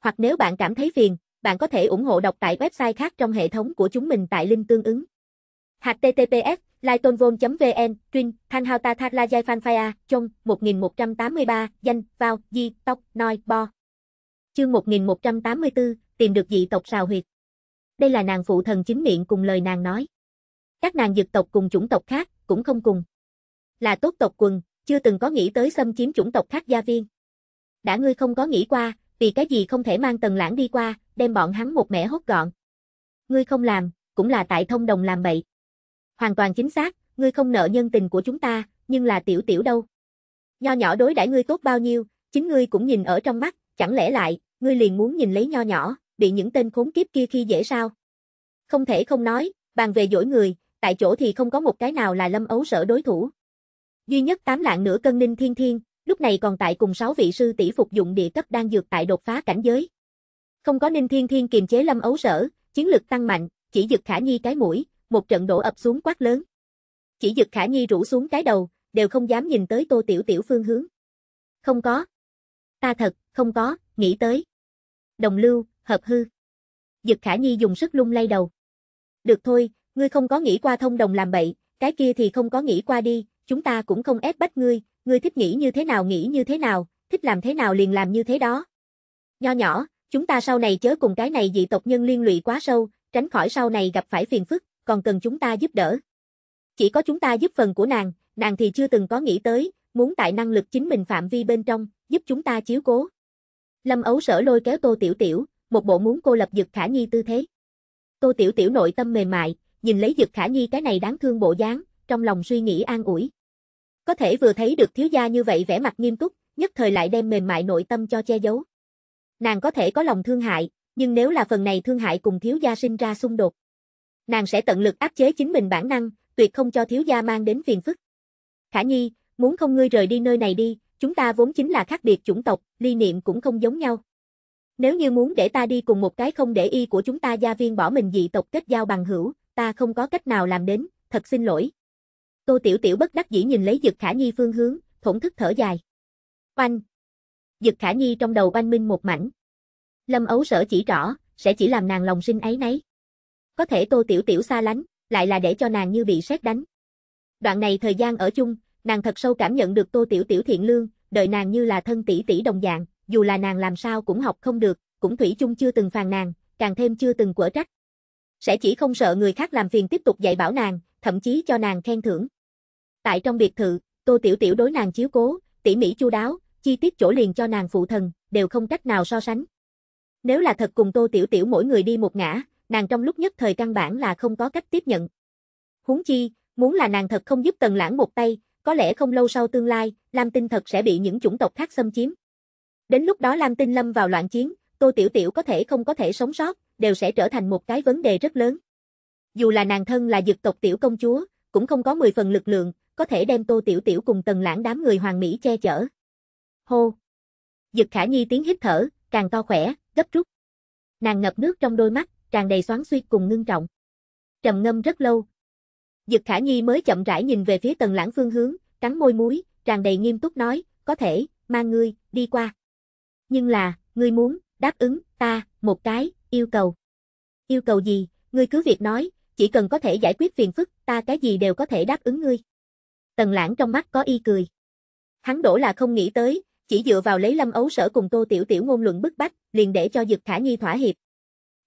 Hoặc nếu bạn cảm thấy phiền, bạn có thể ủng hộ đọc tại website khác trong hệ thống của chúng mình tại link tương ứng. HTTPS lightonvol.vn, Trinh, Thanh Hao Ta Thạc La Giai Phan Phaya, Trong, 1183, Danh, Vào, Di, Tóc, Noi, Bo. Chương 1184, tìm được dị tộc sào huyệt. Đây là nàng phụ thần chính miệng cùng lời nàng nói. Các nàng dực tộc cùng chủng tộc khác, cũng không cùng. Là tốt tộc quần, chưa từng có nghĩ tới xâm chiếm chủng tộc khác gia viên. Đã ngươi không có nghĩ qua, vì cái gì không thể mang tần lãng đi qua, đem bọn hắn một mẻ hốt gọn. Ngươi không làm, cũng là tại thông đồng làm bậy. Hoàn toàn chính xác, ngươi không nợ nhân tình của chúng ta, nhưng là tiểu tiểu đâu. Nho nhỏ đối đãi ngươi tốt bao nhiêu, chính ngươi cũng nhìn ở trong mắt, chẳng lẽ lại, ngươi liền muốn nhìn lấy nho nhỏ, bị những tên khốn kiếp kia khi dễ sao? Không thể không nói, bàn về dỗi người, tại chỗ thì không có một cái nào là lâm ấu sở đối thủ. Duy nhất tám lạng nửa cân ninh thiên thiên, lúc này còn tại cùng 6 vị sư tỷ phục dụng địa cấp đang dược tại đột phá cảnh giới. Không có Ninh Thiên Thiên kiềm chế Lâm Ấu Sở, chiến lực tăng mạnh, chỉ giật Khả Nhi cái mũi, một trận đổ ập xuống quát lớn. Chỉ giật Khả Nhi rủ xuống cái đầu, đều không dám nhìn tới Tô Tiểu Tiểu phương hướng. Không có. Ta thật, không có, nghĩ tới. Đồng lưu, hợp hư. Dực Khả Nhi dùng sức lung lay đầu. Được thôi, ngươi không có nghĩ qua thông đồng làm bậy, cái kia thì không có nghĩ qua đi, chúng ta cũng không ép bắt ngươi, ngươi thích nghĩ như thế nào nghĩ như thế nào, thích làm thế nào liền làm như thế đó. Nho nhỏ, chúng ta sau này chớ cùng cái này dị tộc nhân liên lụy quá sâu, tránh khỏi sau này gặp phải phiền phức, còn cần chúng ta giúp đỡ. Chỉ có chúng ta giúp phần của nàng, nàng thì chưa từng có nghĩ tới, muốn tại năng lực chính mình phạm vi bên trong, giúp chúng ta chiếu cố. Lâm ấu sở lôi kéo tô tiểu tiểu, một bộ muốn cô lập Dực Khả Nhi tư thế. Tô Tiểu Tiểu nội tâm mềm mại, nhìn lấy Dực Khả Nhi cái này đáng thương bộ dáng, trong lòng suy nghĩ an ủi. Có thể vừa thấy được thiếu gia như vậy vẻ mặt nghiêm túc, nhất thời lại đem mềm mại nội tâm cho che giấu. Nàng có thể có lòng thương hại, nhưng nếu là phần này thương hại cùng thiếu gia sinh ra xung đột, nàng sẽ tận lực áp chế chính mình bản năng, tuyệt không cho thiếu gia mang đến phiền phức. Khả Nhi, muốn không ngươi rời đi nơi này đi, chúng ta vốn chính là khác biệt chủng tộc, ly niệm cũng không giống nhau. Nếu như muốn để ta đi cùng một cái không để y của chúng ta gia viên bỏ mình dị tộc kết giao bằng hữu, ta không có cách nào làm đến, thật xin lỗi, Tô Tiểu Tiểu bất đắc dĩ nhìn lấy Dực Khả Nhi phương hướng, thổn thức thở dài. Oanh! Dực Khả Nhi trong đầu oanh minh một mảnh. Lâm ấu sở chỉ rõ, sẽ chỉ làm nàng lòng sinh ấy nấy. Có thể Tô Tiểu Tiểu xa lánh, lại là để cho nàng như bị sét đánh. Đoạn này thời gian ở chung, nàng thật sâu cảm nhận được Tô Tiểu Tiểu thiện lương, đợi nàng như là thân tỷ tỷ đồng dạng, dù là nàng làm sao cũng học không được, cũng thủy chung chưa từng phàn nàng, càng thêm chưa từng quở trách. Sẽ chỉ không sợ người khác làm phiền tiếp tục dạy bảo nàng, thậm chí cho nàng khen thưởng. Tại trong biệt thự, Tô Tiểu Tiểu đối nàng chiếu cố, tỉ mỉ chu đáo, chi tiết chỗ liền cho nàng phụ thần, đều không cách nào so sánh. Nếu là thật cùng Tô Tiểu Tiểu mỗi người đi một ngã, nàng trong lúc nhất thời căn bản là không có cách tiếp nhận. Huống chi, muốn là nàng thật không giúp Tần Lãng một tay, có lẽ không lâu sau tương lai, Lam Tinh thật sẽ bị những chủng tộc khác xâm chiếm. Đến lúc đó Lam Tinh lâm vào loạn chiến, Tô Tiểu Tiểu có thể không có thể sống sót, đều sẽ trở thành một cái vấn đề rất lớn. Dù là nàng thân là dực tộc tiểu công chúa, cũng không có 10 phần lực lượng, có thể đem Tô Tiểu Tiểu cùng Tần Lãng đám người hoàng mỹ che chở. Hô! Dực Khả Nhi tiếng hít thở, càng to khỏe, gấp rút. Nàng ngập nước trong đôi mắt, tràn đầy xoắn xuýt cùng ngưng trọng. Trầm ngâm rất lâu. Dực Khả Nhi mới chậm rãi nhìn về phía Tần Lãng phương hướng, cắn môi múi, tràn đầy nghiêm túc nói, có thể, mang ngươi, đi qua. Nhưng là, ngươi muốn, đáp ứng, ta, một cái, yêu cầu. Yêu cầu gì, ngươi cứ việc nói, chỉ cần có thể giải quyết phiền phức, ta cái gì đều có thể đáp ứng ngươi. Tần Lãng trong mắt có y cười. Hắn đổ là không nghĩ tới, chỉ dựa vào lấy Lâm Ấu Sở cùng Tô Tiểu Tiểu ngôn luận bức bách, liền để cho Dực Khả Nhi thỏa hiệp.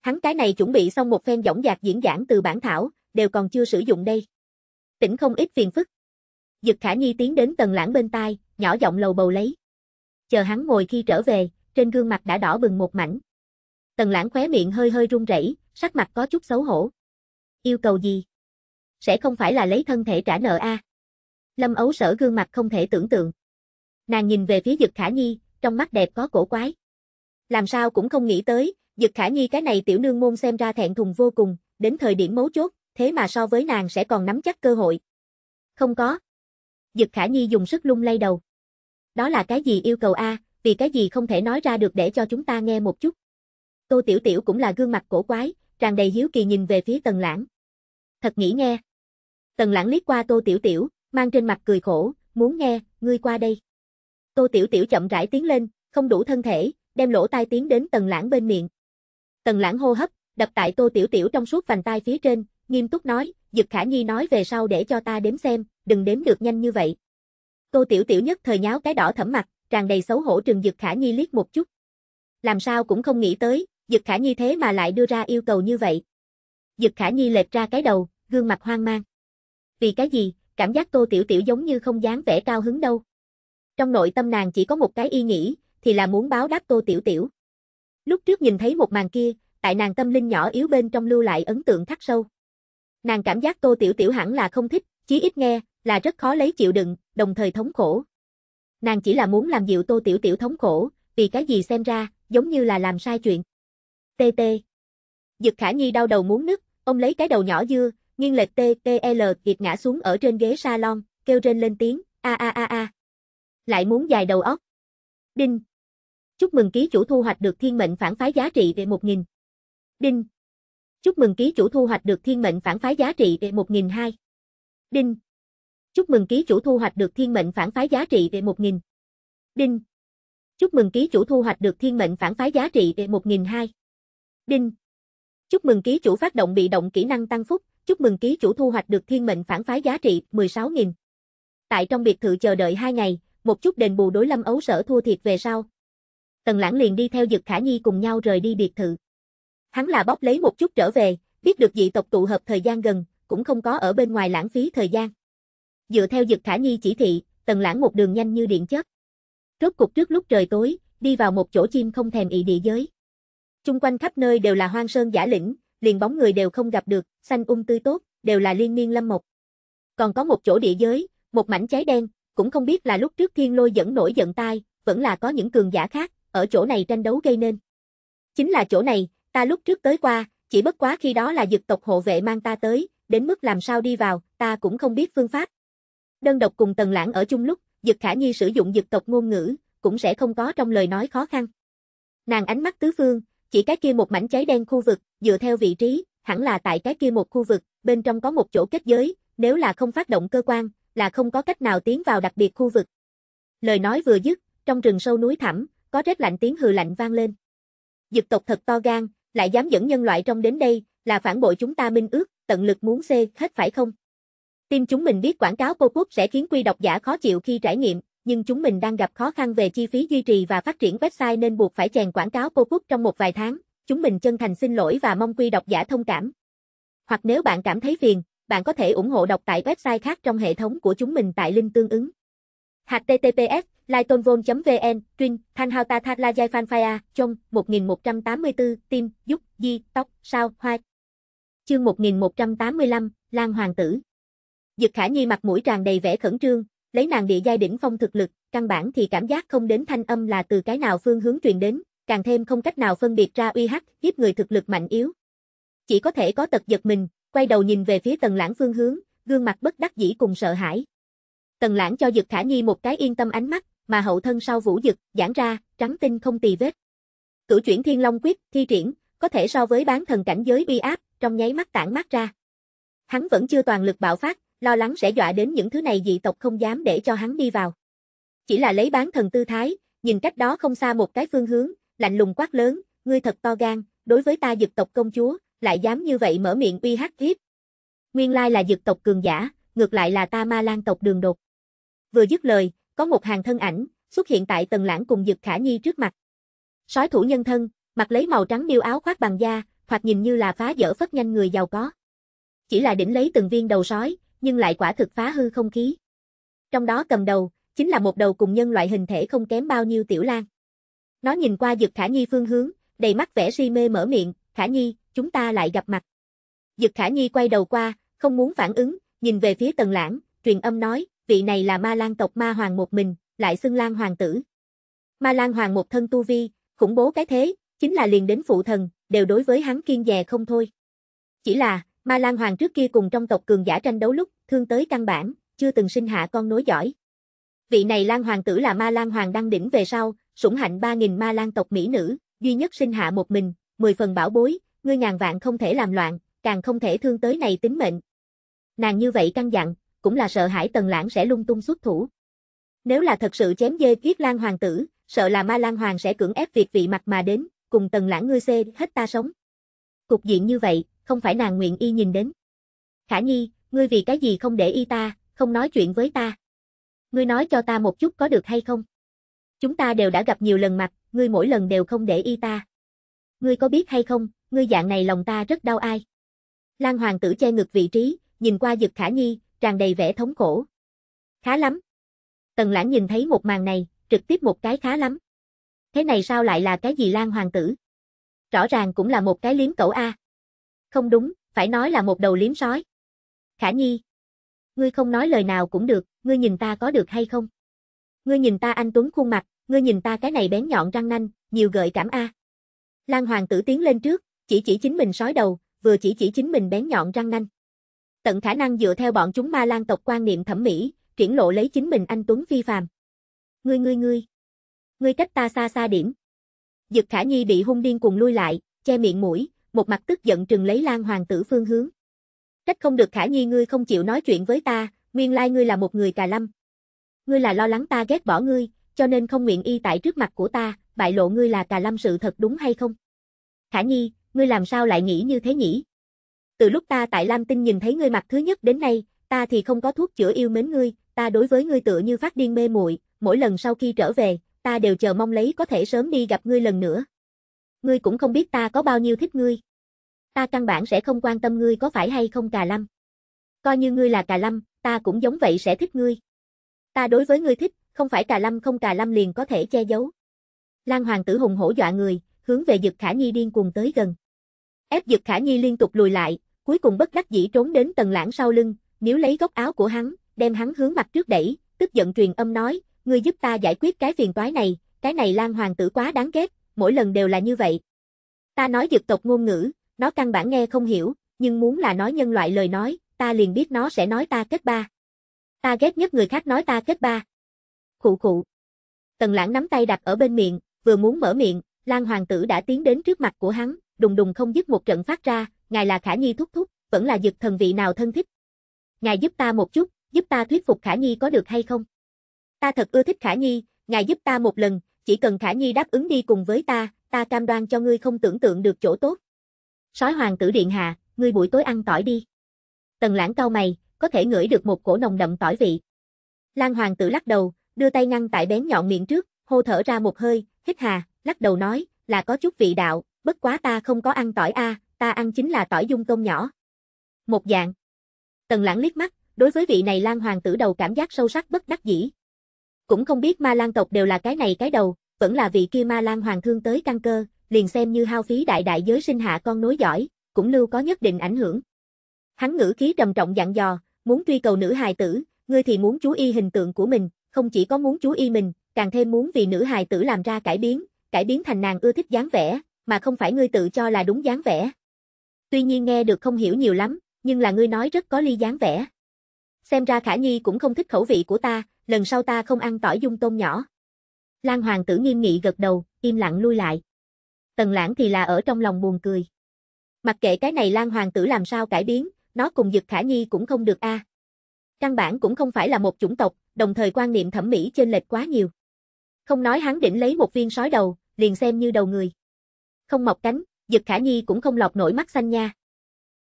Hắn cái này chuẩn bị xong một phen dõng dạc diễn giảng từ bản thảo, đều còn chưa sử dụng đây. Tỉnh không ít phiền phức. Dực Khả Nhi tiến đến Tần Lãng bên tai, nhỏ giọng lầu bầu lấy. Chờ hắn ngồi khi trở về, trên gương mặt đã đỏ bừng một mảnh. Tần Lãng khóe miệng hơi hơi run rẩy, sắc mặt có chút xấu hổ. Yêu cầu gì? Sẽ không phải là lấy thân thể trả nợ a? À? Lâm ấu sở gương mặt không thể tưởng tượng. Nàng nhìn về phía Dực Khả Nhi, trong mắt đẹp có cổ quái. Làm sao cũng không nghĩ tới, Dực Khả Nhi cái này tiểu nương môn xem ra thẹn thùng vô cùng, đến thời điểm mấu chốt, thế mà so với nàng sẽ còn nắm chắc cơ hội. Không có. Dực Khả Nhi dùng sức lung lay đầu. Đó là cái gì yêu cầu a, vì cái gì không thể nói ra được để cho chúng ta nghe một chút. Tô Tiểu Tiểu cũng là gương mặt cổ quái, tràn đầy hiếu kỳ nhìn về phía Tần Lãng. Thật nghĩ nghe. Tần Lãng liếc qua Tô Tiểu Tiểu, mang trên mặt cười khổ, muốn nghe, ngươi qua đây. Tô Tiểu Tiểu chậm rãi tiến lên, không đủ thân thể, đem lỗ tai tiến đến tần lãng bên miệng. Tần lãng hô hấp, đập tại Tô Tiểu Tiểu trong suốt vành tai phía trên, nghiêm túc nói, Dực Khả Nhi nói về sau để cho ta đếm xem, đừng đếm được nhanh như vậy. Tô Tiểu Tiểu nhất thời nháo cái đỏ thẫm mặt, tràn đầy xấu hổ trừng Dực Khả Nhi liếc một chút. Làm sao cũng không nghĩ tới, Dực Khả Nhi thế mà lại đưa ra yêu cầu như vậy. Dực Khả Nhi lệch ra cái đầu, gương mặt hoang mang. Vì cái gì, cảm giác Tô Tiểu Tiểu giống như không dáng vẻ cao hứng đâu. Trong nội tâm nàng chỉ có một cái ý nghĩ, thì là muốn báo đáp Tô Tiểu Tiểu. Lúc trước nhìn thấy một màn kia, tại nàng tâm linh nhỏ yếu bên trong lưu lại ấn tượng khắc sâu. Nàng cảm giác Tô Tiểu Tiểu hẳn là không thích, chí ít nghe, là rất khó lấy chịu đựng, đồng thời thống khổ. Nàng chỉ là muốn làm dịu Tô Tiểu Tiểu thống khổ, vì cái gì xem ra, giống như là làm sai chuyện. TT. Dực Khả Nhi đau đầu muốn nứt, ông lấy cái đầu nhỏ dưa, nghiêng lệch TTL kiệt ngã xuống ở trên ghế salon, kêu rên lên tiếng, a a a a. Lại muốn dài đầu óc. Đinh. Chúc mừng ký chủ thu hoạch được thiên mệnh phản phái giá trị về 1000. Đinh. Chúc mừng ký chủ thu hoạch được thiên mệnh phản phái giá trị về 1002. Đinh. Chúc mừng ký chủ thu hoạch được thiên mệnh phản phái giá trị về 1000. Đinh. Chúc mừng ký chủ thu hoạch được thiên mệnh phản phái giá trị về 1002. Đinh. Chúc mừng ký chủ phát động bị động kỹ năng tăng phúc, chúc mừng ký chủ thu hoạch được thiên mệnh phản phái giá trị 16.000. Tại trong biệt thự chờ đợi 2 ngày, một chút đền bù đối lâm ấu sở thua thiệt về sau. Tần lãng liền đi theo Dực Khả Nhi cùng nhau rời đi biệt thự. Hắn là bóp lấy một chút trở về, biết được dị tộc tụ hợp thời gian gần, cũng không có ở bên ngoài lãng phí thời gian. Dựa theo Dực Khả Nhi chỉ thị, tần lãng một đường nhanh như điện chất Rốt cục trước lúc trời tối, đi vào một chỗ chim không thèm ị địa giới. Chung quanh khắp nơi đều là hoang sơn giả lĩnh, liền bóng người đều không gặp được, xanh ung um tươi tốt, đều là liên miên lâm mộc. Còn có một chỗ địa giới, một mảnh cháy đen, cũng không biết là lúc trước thiên lôi dẫn nổi giận tai, vẫn là có những cường giả khác, ở chỗ này tranh đấu gây nên. Chính là chỗ này, ta lúc trước tới qua, chỉ bất quá khi đó là dực tộc hộ vệ mang ta tới, đến mức làm sao đi vào, ta cũng không biết phương pháp. Đơn độc cùng Tần Lãng ở chung lúc, Dực Khả Nhi sử dụng dực tộc ngôn ngữ, cũng sẽ không có trong lời nói khó khăn. Nàng ánh mắt tứ phương, chỉ cái kia một mảnh cháy đen khu vực, dựa theo vị trí, hẳn là tại cái kia một khu vực, bên trong có một chỗ kết giới, nếu là không phát động cơ quan, là không có cách nào tiến vào đặc biệt khu vực. Lời nói vừa dứt, trong rừng sâu núi thẳm, có rét lạnh tiếng hừ lạnh vang lên. Dực tộc thật to gan, lại dám dẫn nhân loại trong đến đây, là phản bội chúng ta minh ước, tận lực muốn xê hết phải không? Tim chúng mình biết quảng cáo pop-up sẽ khiến quy độc giả khó chịu khi trải nghiệm, nhưng chúng mình đang gặp khó khăn về chi phí duy trì và phát triển website nên buộc phải chèn quảng cáo pop-up trong một vài tháng. Chúng mình chân thành xin lỗi và mong quý độc giả thông cảm. Hoặc nếu bạn cảm thấy phiền, bạn có thể ủng hộ đọc tại website khác trong hệ thống của chúng mình tại link tương ứng. HTTPS lightonvol.vn, Trinh, Thanh Hao Ta Thạc La Giai Phan Phaya, Trong, 1184, Tim, Dúc, Di, Tóc, Sao, Hoa. Chương 1185, Lan Hoàng Tử. Dực Khả Nhi mặt mũi tràn đầy vẻ khẩn trương, lấy nàng địa giai đỉnh phong thực lực, căn bản thì cảm giác không đến thanh âm là từ cái nào phương hướng truyền đến, càng thêm không cách nào phân biệt ra uy hắc giúp người thực lực mạnh yếu. Chỉ có thể có tật giật mình, quay đầu nhìn về phía Tần Lãng phương hướng, gương mặt bất đắc dĩ cùng sợ hãi. Tần Lãng cho Dực Khả Nhi một cái yên tâm ánh mắt, mà hậu thân sau Vũ Dực, giãn ra, trắng tinh không tì vết. Cửu chuyển Thiên Long quyết thi triển, có thể so với bán thần cảnh giới bi áp, trong nháy mắt tản mát ra. Hắn vẫn chưa toàn lực bạo phát, lo lắng sẽ dọa đến những thứ này dị tộc không dám để cho hắn đi vào. Chỉ là lấy bán thần tư thái, nhìn cách đó không xa một cái phương hướng, lạnh lùng quát lớn, ngươi thật to gan, đối với ta dực tộc công chúa, lại dám như vậy mở miệng uy hắc hiếp. Nguyên lai là dực tộc cường giả, ngược lại là ta ma lan tộc đường đột. Vừa dứt lời, có một hàng thân ảnh, xuất hiện tại tầng lãng cùng dực khả nhi trước mặt. Sói thủ nhân thân, mặc lấy màu trắng miêu áo khoác bằng da, hoặc nhìn như là phá dở phất nhanh người giàu có. Chỉ là đỉnh lấy từng viên đầu sói, nhưng lại quả thực phá hư không khí. Trong đó cầm đầu, chính là một đầu cùng nhân loại hình thể không kém bao nhiêu tiểu lang. Nó nhìn qua Dực Khả Nhi phương hướng, đầy mắt vẻ si mê mở miệng, "Khả Nhi, chúng ta lại gặp mặt." Dực Khả Nhi quay đầu qua, không muốn phản ứng, nhìn về phía Tần Lãng, truyền âm nói, "Vị này là Ma lang tộc Ma Hoàng một mình, lại xưng lang hoàng tử." Ma lang hoàng một thân tu vi, khủng bố cái thế, chính là liền đến phụ thần, đều đối với hắn kiên dè không thôi. Chỉ là, Ma Lan Hoàng trước kia cùng trong tộc cường giả tranh đấu lúc, thương tới căn bản, chưa từng sinh hạ con nối giỏi. Vị này Lan Hoàng tử là Ma Lan Hoàng đăng đỉnh về sau, sủng hạnh 3.000 Ma Lan tộc mỹ nữ, duy nhất sinh hạ một mình, 10 phần bảo bối, ngươi ngàn vạn không thể làm loạn, càng không thể thương tới này tính mệnh. Nàng như vậy căng dặn, cũng là sợ hãi tần lãng sẽ lung tung xuất thủ. Nếu là thật sự chém dê giết Lan Hoàng tử, sợ là Ma Lan Hoàng sẽ cưỡng ép việc vị mặt mà đến, cùng tần lãng ngươi xê hết ta sống. Cục diện như vậy, không phải nàng nguyện y nhìn đến. Khả Nhi, ngươi vì cái gì không để y ta, không nói chuyện với ta. Ngươi nói cho ta một chút có được hay không? Chúng ta đều đã gặp nhiều lần mặt, ngươi mỗi lần đều không để y ta. Ngươi có biết hay không, ngươi dạng này lòng ta rất đau ai. Lan Hoàng tử che ngực vị trí, nhìn qua giật Khả Nhi, tràn đầy vẻ thống khổ. Khá lắm. Tần lãng nhìn thấy một màn này, trực tiếp một cái khá lắm. Thế này sao lại là cái gì Lan Hoàng tử? Rõ ràng cũng là một cái liếm cẩu A. Không đúng, phải nói là một đầu liếm sói. Khả Nhi. Ngươi không nói lời nào cũng được, ngươi nhìn ta có được hay không? Ngươi nhìn ta anh Tuấn khuôn mặt, ngươi nhìn ta cái này bén nhọn răng nanh, nhiều gợi cảm a. Lan Hoàng tử tiến lên trước, chỉ chỉ chính mình sói đầu, vừa chỉ chỉ chính mình bén nhọn răng nanh. Tận khả năng dựa theo bọn chúng ma lan tộc quan niệm thẩm mỹ, triển lộ lấy chính mình anh Tuấn phi phàm. Ngươi ngươi ngươi. Ngươi cách ta xa xa điểm. Dực Khả Nhi bị hung điên cuồng lui lại, che miệng mũi, một mặt tức giận trừng lấy Lan Hoàng tử phương hướng. Trách không được Khả Nhi ngươi không chịu nói chuyện với ta, nguyên lai ngươi là một người cà lâm. Ngươi là lo lắng ta ghét bỏ ngươi, cho nên không nguyện y tại trước mặt của ta, bại lộ ngươi là cà lâm sự thật đúng hay không? Khả Nhi, ngươi làm sao lại nghĩ như thế nhỉ? Từ lúc ta tại Lam Tinh nhìn thấy ngươi mặt thứ nhất đến nay, ta thì không có thuốc chữa yêu mến ngươi, ta đối với ngươi tựa như phát điên mê muội, mỗi lần sau khi trở về, ta đều chờ mong lấy có thể sớm đi gặp ngươi lần nữa ngươi cũng không biết ta có bao nhiêu thích ngươi. Ta căn bản sẽ không quan tâm ngươi có phải hay không cà lâm. Coi như ngươi là cà lâm, ta cũng giống vậy sẽ thích ngươi. Ta đối với ngươi thích, không phải cà lâm không cà lâm liền có thể che giấu. Lan hoàng tử hùng hổ dọa người, hướng về Dực Khả Nhi điên cuồng tới gần. Ép Dực Khả Nhi liên tục lùi lại, cuối cùng bất đắc dĩ trốn đến tầng lãng sau lưng, nếu lấy góc áo của hắn, đem hắn hướng mặt trước đẩy, tức giận truyền âm nói, ngươi giúp ta giải quyết cái phiền toái này, cái này Lan hoàng tử quá đáng ghét, mỗi lần đều là như vậy. Ta nói dược tộc ngôn ngữ, nó căn bản nghe không hiểu, nhưng muốn là nói nhân loại lời nói, ta liền biết nó sẽ nói ta kết ba. Ta ghét nhất người khác nói ta kết ba. Khụ khụ. Tần lãng nắm tay đặt ở bên miệng, vừa muốn mở miệng, Lan Hoàng tử đã tiến đến trước mặt của hắn, đùng đùng không dứt một trận phát ra, ngài là Khả Nhi thúc thúc, vẫn là dược thần vị nào thân thích. Ngài giúp ta một chút, giúp ta thuyết phục Khả Nhi có được hay không? Ta thật ưa thích Khả Nhi, ngài giúp ta một lần, chỉ cần Khả Nhi đáp ứng đi cùng với ta, ta cam đoan cho ngươi không tưởng tượng được chỗ tốt. Sói hoàng tử điện hạ, ngươi buổi tối ăn tỏi đi. Tần lãng cau mày, có thể ngửi được một cổ nồng đậm tỏi vị. Lan hoàng tử lắc đầu, đưa tay ngăn tại bén nhọn miệng trước, hô thở ra một hơi, hít hà, lắc đầu nói, là có chút vị đạo, bất quá ta không có ăn tỏi a, ta ăn chính là tỏi dung công nhỏ. Một dạng. Tần lãng liếc mắt, đối với vị này Lan hoàng tử đầu cảm giác sâu sắc bất đắc dĩ, cũng không biết ma lang tộc đều là cái này cái đầu, vẫn là vị kia ma lang hoàng thương tới căn cơ, liền xem như hao phí đại đại giới sinh hạ con nối giỏi, cũng lưu có nhất định ảnh hưởng. Hắn ngữ khí trầm trọng dặn dò, muốn truy cầu nữ hài tử, ngươi thì muốn chú y hình tượng của mình, không chỉ có muốn chú y mình, càng thêm muốn vì nữ hài tử làm ra cải biến, cải biến thành nàng ưa thích dáng vẻ, mà không phải ngươi tự cho là đúng dáng vẻ. Tuy nhiên nghe được không hiểu nhiều lắm, nhưng là ngươi nói rất có ly dáng vẻ xem ra Khả Nhi cũng không thích khẩu vị của ta, lần sau ta không ăn tỏi dung tôm nhỏ. Lan Hoàng tử nghiêm nghị gật đầu, im lặng lui lại. Tần lãng thì là ở trong lòng buồn cười. Mặc kệ cái này Lan Hoàng tử làm sao cải biến, nó cùng Dực Khả Nhi cũng không được a. À. Căn bản cũng không phải là một chủng tộc, đồng thời quan niệm thẩm mỹ chênh lệch quá nhiều. Không nói hắn đỉnh lấy một viên sói đầu, liền xem như đầu người. Không mọc cánh, Dực Khả Nhi cũng không lọt nổi mắt xanh nha.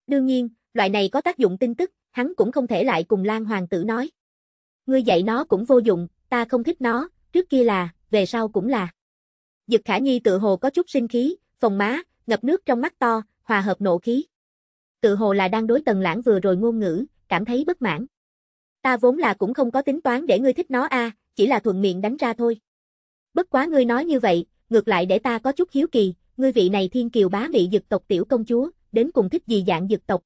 Đương nhiên, loại này có tác dụng tin tức, hắn cũng không thể lại cùng Lan Hoàng tử nói. Ngươi dạy nó cũng vô dụng, ta không thích nó, trước kia là, về sau cũng là. Dực Khả Nhi tự hồ có chút sinh khí, phòng má, ngập nước trong mắt to, hòa hợp nộ khí. Tự hồ là đang đối tần lãng vừa rồi ngôn ngữ, cảm thấy bất mãn. Ta vốn là cũng không có tính toán để ngươi thích nó a, chỉ là thuận miệng đánh ra thôi. Bất quá ngươi nói như vậy, ngược lại để ta có chút hiếu kỳ, ngươi vị này thiên kiều bá mị dực tộc tiểu công chúa, đến cùng thích gì dạng dực tộc,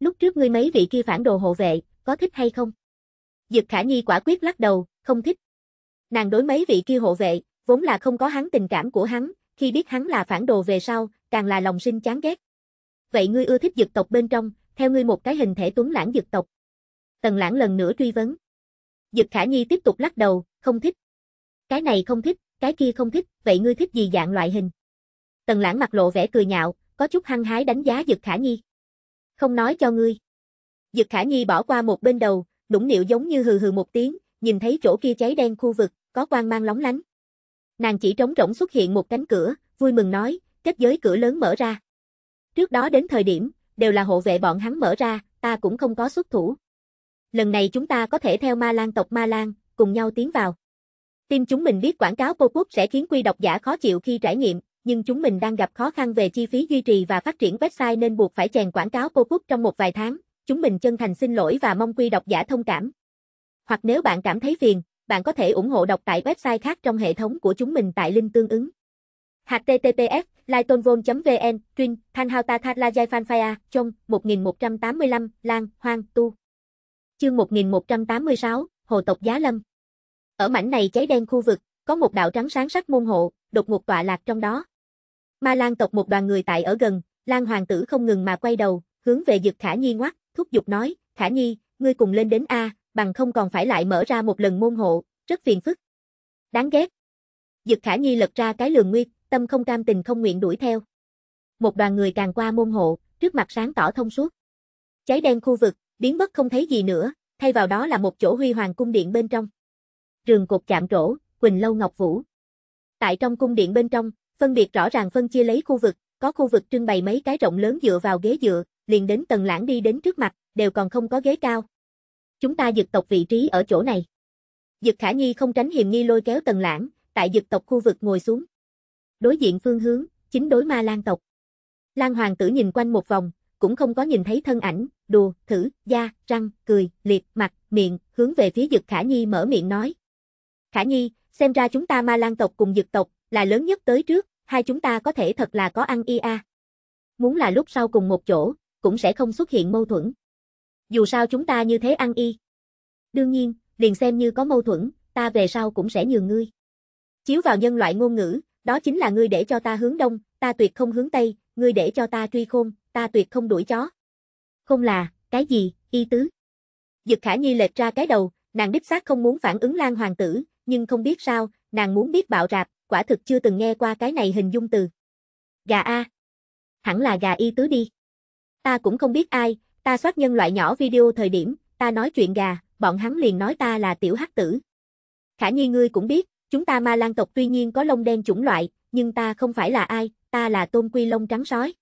lúc trước ngươi mấy vị kia phản đồ hộ vệ, có thích hay không? Dực Khả Nhi quả quyết lắc đầu, không thích. Nàng đối mấy vị kia hộ vệ, vốn là không có hắn tình cảm của hắn, khi biết hắn là phản đồ về sau, càng là lòng sinh chán ghét. Vậy ngươi ưa thích dực tộc bên trong, theo ngươi một cái hình thể tuấn lãng dực tộc. Tần lãng lần nữa truy vấn. Dực Khả Nhi tiếp tục lắc đầu, không thích. Cái này không thích, cái kia không thích, vậy ngươi thích gì dạng loại hình? Tần lãng mặt lộ vẻ cười nhạo, có chút hăng hái đánh giá Dực Khả Nhi không nói cho ngươi. Dực Khả Nhi bỏ qua một bên đầu, nũng nịu giống như hừ hừ một tiếng, nhìn thấy chỗ kia cháy đen khu vực, có quang mang lóng lánh. Nàng chỉ trống rỗng xuất hiện một cánh cửa, vui mừng nói, kết giới cửa lớn mở ra. Trước đó đến thời điểm, đều là hộ vệ bọn hắn mở ra, ta cũng không có xuất thủ. Lần này chúng ta có thể theo Ma Lan tộc Ma Lan, cùng nhau tiến vào. Tim chúng mình biết quảng cáo pop-up sẽ khiến quy độc giả khó chịu khi trải nghiệm, nhưng chúng mình đang gặp khó khăn về chi phí duy trì và phát triển website nên buộc phải chèn quảng cáo pop-up trong một vài tháng. Chúng mình chân thành xin lỗi và mong quý độc giả thông cảm. Hoặc nếu bạn cảm thấy phiền, bạn có thể ủng hộ đọc tại website khác trong hệ thống của chúng mình tại link tương ứng. HTTPS lightonvol.vn, Trinh, Thanh Hao Ta Thát La Giai Phan Phaya, Trong, 1185, lang, Hoang, Tu. Chương 1186, Hồ tộc Giá Lâm. Ở mảnh này cháy đen khu vực, có một đạo trắng sáng sắc môn hộ, đột ngột tọa lạc trong đó. Ma Lan tộc một đoàn người tại ở gần, Lan hoàng tử không ngừng mà quay đầu, hướng về Dực Khả Nhi ngoắc, thúc giục nói, Khả Nhi, ngươi cùng lên đến A, bằng không còn phải lại mở ra một lần môn hộ, rất phiền phức. Đáng ghét. Dực Khả Nhi lật ra cái lường nguy, tâm không cam tình không nguyện đuổi theo. Một đoàn người càng qua môn hộ, trước mặt sáng tỏ thông suốt. Cháy đen khu vực, biến mất không thấy gì nữa, thay vào đó là một chỗ huy hoàng cung điện bên trong. trường cột chạm trổ, Quỳnh Lâu Ngọc Vũ. Tại trong cung điện bên trong, Phân biệt rõ ràng phân chia lấy khu vực, có khu vực trưng bày mấy cái rộng lớn dựa vào ghế dựa, liền đến tầng lãng đi đến trước mặt, đều còn không có ghế cao. Chúng ta dực tộc vị trí ở chỗ này. Dực Khả Nhi không tránh hiềm nghi lôi kéo tầng lãng, tại dực tộc khu vực ngồi xuống. Đối diện phương hướng, chính đối ma lan tộc. Lan hoàng tử nhìn quanh một vòng, cũng không có nhìn thấy thân ảnh, đùa, thử, da, răng, cười, liệt, mặt, miệng, hướng về phía Dực Khả Nhi mở miệng nói. Khả Nhi, xem ra chúng ta ma lan tộc cùng dực tộc, là lớn nhất tới trước, hai chúng ta có thể thật là có ăn ia. À. Muốn là lúc sau cùng một chỗ, cũng sẽ không xuất hiện mâu thuẫn. Dù sao chúng ta như thế ăn y. Đương nhiên, liền xem như có mâu thuẫn, ta về sau cũng sẽ nhường ngươi. Chiếu vào nhân loại ngôn ngữ, đó chính là ngươi để cho ta hướng đông, ta tuyệt không hướng tây, ngươi để cho ta truy khôn, ta tuyệt không đuổi chó. Không là, cái gì, y tứ. Dực khả nhi lệch ra cái đầu, nàng đích xác không muốn phản ứng Lan Hoàng tử, nhưng không biết sao, nàng muốn biết bạo rạp, quả thực chưa từng nghe qua cái này hình dung từ. Gà A. Hẳn là gà y tứ đi. Ta cũng không biết ai, ta soát nhân loại nhỏ video thời điểm, ta nói chuyện gà, bọn hắn liền nói ta là tiểu hắc tử. Khả nhi ngươi cũng biết, chúng ta ma lan tộc tuy nhiên có lông đen chủng loại, nhưng ta không phải là ai, ta là tôm quy lông trắng sói.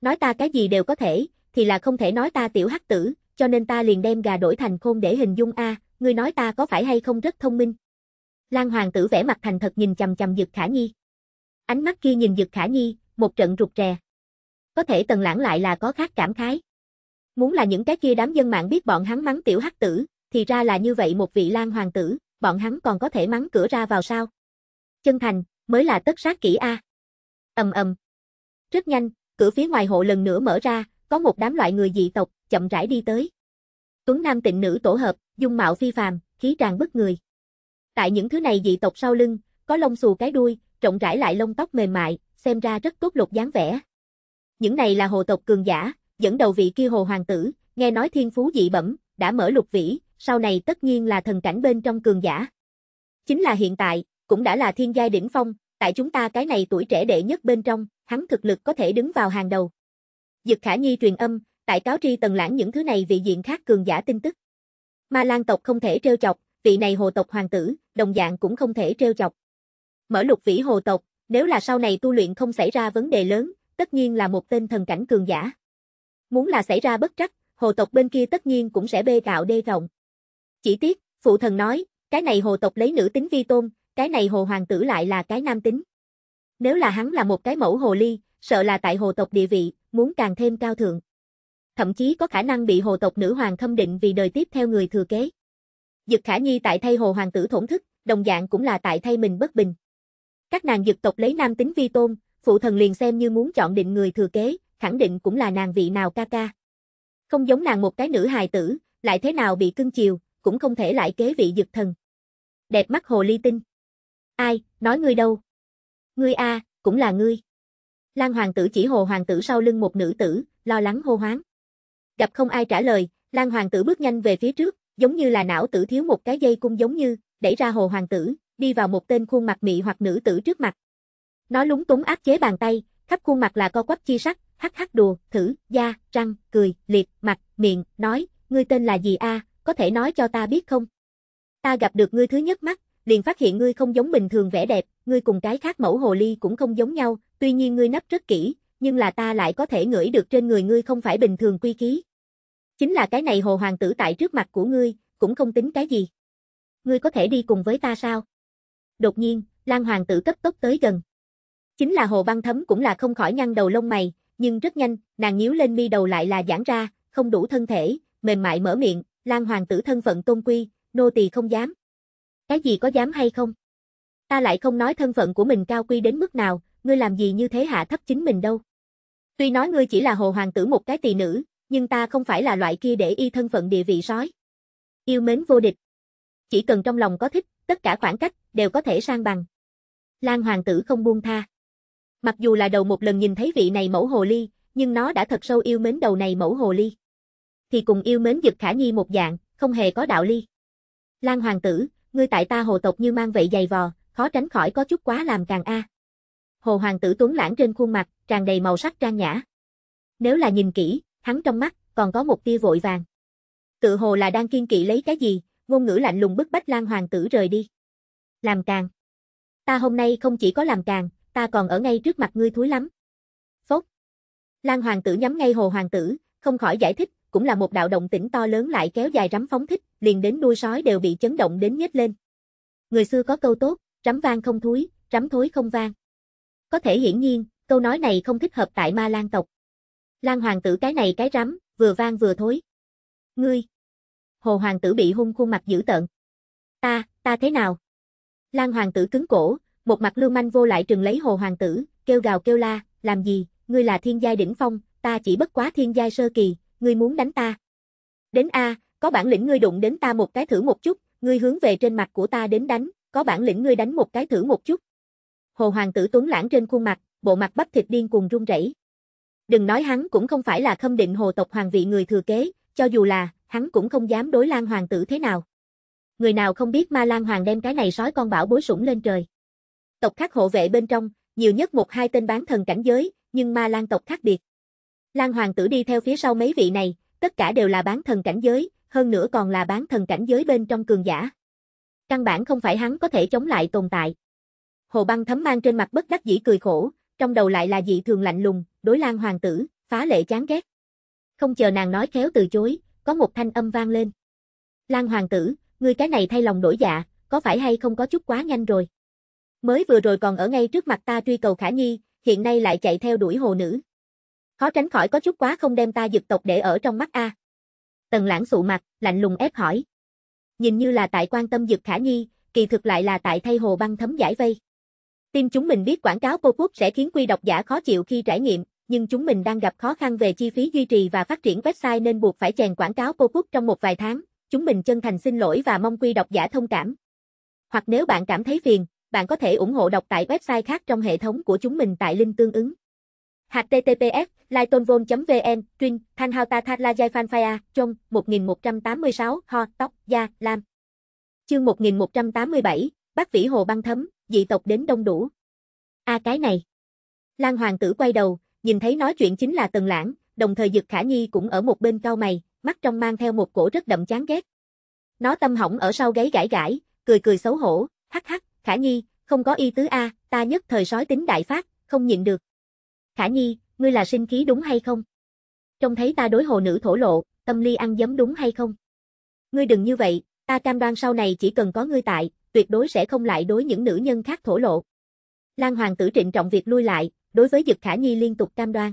Nói ta cái gì đều có thể, thì là không thể nói ta tiểu hắc tử, cho nên ta liền đem gà đổi thành khôn để hình dung A, ngươi nói ta có phải hay không rất thông minh. Lan Hoàng tử vẻ mặt thành thật nhìn chầm chầm Dực Khả Nhi. Ánh mắt kia nhìn Dực Khả Nhi, một trận rụt rè. Có thể Tần Lãng lại là có khác cảm khái. Muốn là những cái kia đám dân mạng biết bọn hắn mắng tiểu hắc tử, thì ra là như vậy một vị Lang Hoàng tử, bọn hắn còn có thể mắng cửa ra vào sao? Chân thành, mới là tất sát kỹ A. ầm ầm Rất nhanh, cửa phía ngoài hộ lần nữa mở ra, có một đám loại người dị tộc, chậm rãi đi tới. Tuấn Nam tịnh nữ tổ hợp, dung mạo phi phàm, khí tràn bức người. Tại những thứ này dị tộc sau lưng, có lông xù cái đuôi, rộng rãi lại lông tóc mềm mại, xem ra rất cốt lục dáng vẻ. Những này là hồ tộc cường giả, dẫn đầu vị kia hồ hoàng tử, nghe nói thiên phú dị bẩm, đã mở lục vĩ, sau này tất nhiên là thần cảnh bên trong cường giả. Chính là hiện tại, cũng đã là thiên giai đỉnh phong, tại chúng ta cái này tuổi trẻ đệ nhất bên trong, hắn thực lực có thể đứng vào hàng đầu. Dực Khả Nhi truyền âm, tại cáo tri tần lãng những thứ này vị diện khác cường giả tin tức. Ma Lan tộc không thể trêu chọc, vị này hồ tộc hoàng tử, đồng dạng cũng không thể trêu chọc. Mở lục vĩ hồ tộc, nếu là sau này tu luyện không xảy ra vấn đề lớn, tất nhiên là một tên thần cảnh cường giả. Muốn là xảy ra bất trắc, hồ tộc bên kia tất nhiên cũng sẽ bê gạo đê rộng. Chỉ tiếc, phụ thần nói, cái này hồ tộc lấy nữ tính vi tôn, cái này hồ hoàng tử lại là cái nam tính. Nếu là hắn là một cái mẫu hồ ly, sợ là tại hồ tộc địa vị, muốn càng thêm cao thượng. Thậm chí có khả năng bị hồ tộc nữ hoàng thâm định vì đời tiếp theo người thừa kế. Dực Khả Nhi tại thay Hồ Hoàng tử thổn thức, đồng dạng cũng là tại thay mình bất bình. Các nàng dực tộc lấy nam tính vi tôn, phụ thần liền xem như muốn chọn định người thừa kế, khẳng định cũng là nàng vị nào ca ca. Không giống nàng một cái nữ hài tử, lại thế nào bị cưng chiều, cũng không thể lại kế vị dực thần. Đẹp mắt hồ ly tinh. Ai, nói ngươi đâu? Ngươi a, cũng là ngươi. Lan hoàng tử chỉ hồ hoàng tử sau lưng một nữ tử, lo lắng hô hoáng. Gặp không ai trả lời, Lan hoàng tử bước nhanh về phía trước, giống như là não tử thiếu một cái dây cung giống như, đẩy ra hồ hoàng tử, đi vào một tên khuôn mặt mị hoặc nữ tử trước mặt. Nó lúng túng áp chế bàn tay, khắp khuôn mặt là co quắp chi sắc, hắc hắc đùa, thử, da, răng, cười, liệt, mặt, miệng, nói, ngươi tên là gì a, có thể nói cho ta biết không? Ta gặp được ngươi thứ nhất mắt, liền phát hiện ngươi không giống bình thường vẻ đẹp, ngươi cùng cái khác mẫu hồ ly cũng không giống nhau, tuy nhiên ngươi nấp rất kỹ, nhưng là ta lại có thể ngửi được trên người ngươi không phải bình thường quy khí, Chính là cái này hồ hoàng tử tại trước mặt của ngươi, cũng không tính cái gì. Ngươi có thể đi cùng với ta sao? Đột nhiên, Lan hoàng tử cấp tốc tới gần. Chính là hồ băng thấm cũng là không khỏi nhăn đầu lông mày, nhưng rất nhanh, nàng nhíu lên mi đầu lại là giãn ra, không đủ thân thể, mềm mại mở miệng, Lan hoàng tử thân phận tôn quy, nô tỳ không dám. Cái gì có dám hay không? Ta lại không nói thân phận của mình cao quy đến mức nào, ngươi làm gì như thế hạ thấp chính mình đâu. Tuy nói ngươi chỉ là hồ hoàng tử một cái tỳ nữ, nhưng ta không phải là loại kia để y thân phận địa vị sói. Yêu mến vô địch. Chỉ cần trong lòng có thích, tất cả khoảng cách, đều có thể sang bằng. Lan hoàng tử không buông tha. Mặc dù là đầu một lần nhìn thấy vị này mẫu hồ ly, nhưng nó đã thật sâu yêu mến đầu này mẫu hồ ly. Thì cùng yêu mến giật khả nhi một dạng, không hề có đạo ly. Lan hoàng tử, ngươi tại ta hồ tộc như mang vậy dày vò, khó tránh khỏi có chút quá làm càng a. Hồ hoàng tử tuấn lãng trên khuôn mặt, tràn đầy màu sắc trang nhã. Nếu là nhìn kỹ, hắn trong mắt, còn có một tia vội vàng. Tự hồ là đang kiên kỵ lấy cái gì, ngôn ngữ lạnh lùng bức bách Lan Hoàng tử rời đi. Làm càng. Ta hôm nay không chỉ có làm càng, ta còn ở ngay trước mặt ngươi thúi lắm. Phốc. Lan Hoàng tử nhắm ngay Hồ Hoàng tử, không khỏi giải thích, cũng là một đạo động tĩnh to lớn lại kéo dài rắm phóng thích, liền đến đuôi sói đều bị chấn động đến nhếch lên. Người xưa có câu tốt, rắm vang không thúi, rắm thối không vang. Có thể hiển nhiên, câu nói này không thích hợp tại Ma Lan tộc. Lan hoàng tử cái này cái rắm, vừa vang vừa thối. Ngươi! Hồ hoàng tử bị hung khuôn mặt dữ tợn. Ta, ta thế nào? Lan hoàng tử cứng cổ, một mặt lưu manh vô lại trừng lấy hồ hoàng tử, kêu gào kêu la, làm gì, ngươi là thiên giai đỉnh phong, ta chỉ bất quá thiên giai sơ kỳ, ngươi muốn đánh ta. Đến A, có bản lĩnh ngươi đụng đến ta một cái thử một chút, ngươi hướng về trên mặt của ta đến đánh, có bản lĩnh ngươi đánh một cái thử một chút. Hồ hoàng tử tuấn lãng trên khuôn mặt, bộ mặt bắp thịt điên cuồng run rẩy. Đừng nói hắn cũng không phải là khâm định hồ tộc hoàng vị người thừa kế, cho dù là, hắn cũng không dám đối Lan Hoàng tử thế nào. Người nào không biết ma Lan Hoàng đem cái này sói con bảo bối sủng lên trời. Tộc khác hộ vệ bên trong, nhiều nhất một hai tên bán thần cảnh giới, nhưng ma Lan tộc khác biệt. Lan Hoàng tử đi theo phía sau mấy vị này, tất cả đều là bán thần cảnh giới, hơn nữa còn là bán thần cảnh giới bên trong cường giả. Căn bản không phải hắn có thể chống lại tồn tại. Hồ băng thấm mang trên mặt bất đắc dĩ cười khổ, trong đầu lại là dị thường lạnh lùng, đối lang hoàng tử, phá lệ chán ghét. Không chờ nàng nói khéo từ chối, có một thanh âm vang lên. lang hoàng tử, ngươi cái này thay lòng đổi dạ, có phải hay không có chút quá nhanh rồi? Mới vừa rồi còn ở ngay trước mặt ta truy cầu Khả Nhi, hiện nay lại chạy theo đuổi hồ nữ. Khó tránh khỏi có chút quá không đem ta dực tộc để ở trong mắt a. À. Tần lãng sụ mặt, lạnh lùng ép hỏi. Nhìn như là tại quan tâm dực Khả Nhi, kỳ thực lại là tại thay hồ băng thấm giải vây. Tim chúng mình biết quảng cáo pop-up sẽ khiến quy độc giả khó chịu khi trải nghiệm, nhưng chúng mình đang gặp khó khăn về chi phí duy trì và phát triển website nên buộc phải chèn quảng cáo pop-up trong một vài tháng. Chúng mình chân thành xin lỗi và mong quy độc giả thông cảm. Hoặc nếu bạn cảm thấy phiền, bạn có thể ủng hộ đọc tại website khác trong hệ thống của chúng mình tại link tương ứng. HTTPS, lightonvol.vn, Trinh, Thanh Hao Ta Thát La Giai Phan Phaya, Trong, 1186, Ho, Tóc, Da Lam. Chương 1187, Bắc Vĩ Hồ băng thấm, dị tộc đến đông đủ. A à cái này. Lan hoàng tử quay đầu, nhìn thấy nói chuyện chính là Tần Lãng, đồng thời Dực Khả Nhi cũng ở một bên cau mày, mắt trong mang theo một cổ rất đậm chán ghét. Nó tâm hỏng ở sau gáy gãi gãi, cười cười xấu hổ, hắc hắc, Khả Nhi, không có y tứ a, ta nhất thời sói tính đại phát, không nhịn được. Khả Nhi, ngươi là sinh khí đúng hay không? Trông thấy ta đối hồ nữ thổ lộ, tâm ly ăn giấm đúng hay không? Ngươi đừng như vậy, ta cam đoan sau này chỉ cần có ngươi tại, tuyệt đối sẽ không lại đối những nữ nhân khác thổ lộ. Lan Hoàng tử trịnh trọng việc lui lại, đối với Dực Khả Nhi liên tục cam đoan.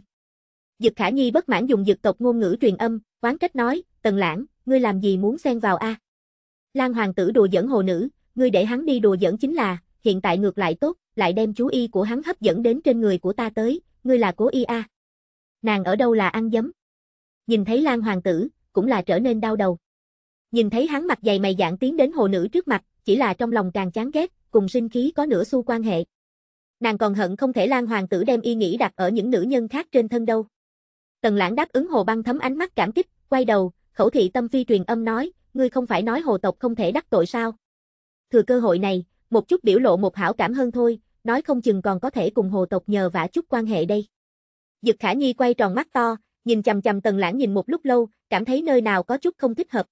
Dực Khả Nhi bất mãn dùng dực tộc ngôn ngữ truyền âm, quán trách nói, Tần Lãng, ngươi làm gì muốn xen vào a? Lan Hoàng tử đùa giỡn hồ nữ, ngươi để hắn đi đùa giỡn chính là, hiện tại ngược lại tốt, lại đem chú y của hắn hấp dẫn đến trên người của ta tới, ngươi là cố y a. Nàng ở đâu là ăn dấm? Nhìn thấy Lan Hoàng tử, cũng là trở nên đau đầu nhìn thấy hắn mặt dày mày dạng tiến đến hồ nữ trước mặt, chỉ là trong lòng càng chán ghét, cùng sinh khí có nửa xu quan hệ. Nàng còn hận không thể Lan hoàng tử đem y nghĩ đặt ở những nữ nhân khác trên thân đâu. Tần Lãng đáp ứng Hồ Băng thấm ánh mắt cảm kích, quay đầu, khẩu thị tâm phi truyền âm nói, ngươi không phải nói hồ tộc không thể đắc tội sao? Thừa cơ hội này, một chút biểu lộ một hảo cảm hơn thôi, nói không chừng còn có thể cùng hồ tộc nhờ vả chút quan hệ đây. Dực Khả Nhi quay tròn mắt to, nhìn chằm chằm Tần Lãng nhìn một lúc lâu, cảm thấy nơi nào có chút không thích hợp,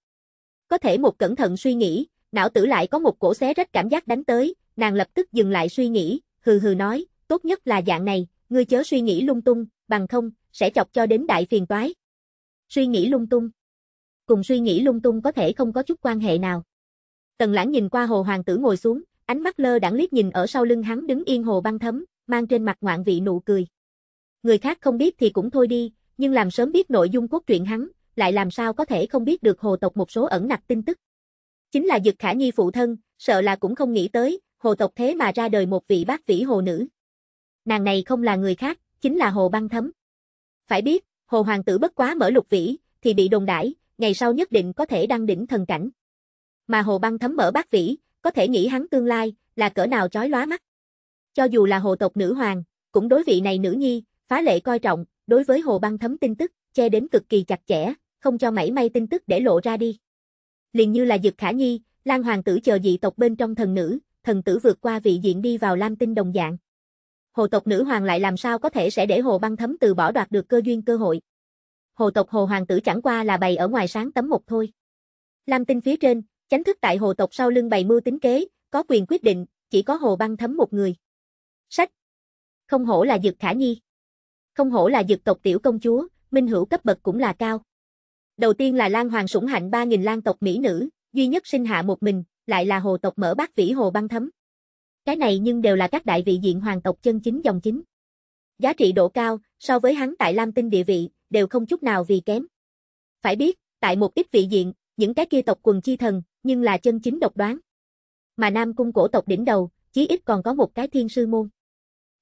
có thể một cẩn thận suy nghĩ, não tử lại có một cổ xé rách cảm giác đánh tới, nàng lập tức dừng lại suy nghĩ, hừ hừ nói, tốt nhất là dạng này, ngươi chớ suy nghĩ lung tung, bằng không, sẽ chọc cho đến đại phiền toái. Suy nghĩ lung tung. Cùng suy nghĩ lung tung có thể không có chút quan hệ nào. Tần lãng nhìn qua hồ hoàng tử ngồi xuống, ánh mắt lơ đãng liếc nhìn ở sau lưng hắn đứng yên hồ băng thấm, mang trên mặt ngoạn vị nụ cười. Người khác không biết thì cũng thôi đi, nhưng làm sớm biết nội dung cốt truyện hắn, lại làm sao có thể không biết được hồ tộc một số ẩn nặc tin tức. Chính là Dực Khả Nhi phụ thân, sợ là cũng không nghĩ tới, hồ tộc thế mà ra đời một vị bác vĩ hồ nữ. Nàng này không là người khác, chính là hồ băng thấm. Phải biết, hồ hoàng tử bất quá mở lục vĩ, thì bị đồn đãi, ngày sau nhất định có thể đăng đỉnh thần cảnh. Mà hồ băng thấm mở bác vĩ, có thể nghĩ hắn tương lai, là cỡ nào chói lóa mắt. Cho dù là hồ tộc nữ hoàng, cũng đối vị này nữ nhi, phá lệ coi trọng, đối với hồ băng thấm tin tức che đến cực kỳ chặt chẽ, không cho mảy may tin tức để lộ ra đi. Liền như là Dực Khả Nhi, Lan Hoàng tử chờ dị tộc bên trong thần nữ, thần tử vượt qua vị diện đi vào Lam Tinh đồng dạng. Hồ tộc nữ hoàng lại làm sao có thể sẽ để Hồ Băng Thấm từ bỏ đoạt được cơ duyên cơ hội. Hồ tộc Hồ hoàng tử chẳng qua là bày ở ngoài sáng tấm một thôi. Lam Tinh phía trên, chính thức tại Hồ tộc sau lưng bày mưu tính kế, có quyền quyết định, chỉ có Hồ Băng Thấm một người. Sách. Không hổ là Dực Khả Nhi. Không hổ là Dực tộc tiểu công chúa, minh hữu cấp bậc cũng là cao. Đầu tiên là Lan Hoàng sủng hạnh 3.000 lang tộc Mỹ nữ, duy nhất sinh hạ một mình, lại là hồ tộc mở bát vĩ hồ băng thấm. Cái này nhưng đều là các đại vị diện hoàng tộc chân chính dòng chính. Giá trị độ cao, so với hắn tại Lam Tinh địa vị, đều không chút nào vì kém. Phải biết, tại một ít vị diện, những cái kia tộc quần chi thần, nhưng là chân chính độc đoán. Mà Nam Cung cổ tộc đỉnh đầu, chí ít còn có một cái thiên sư môn.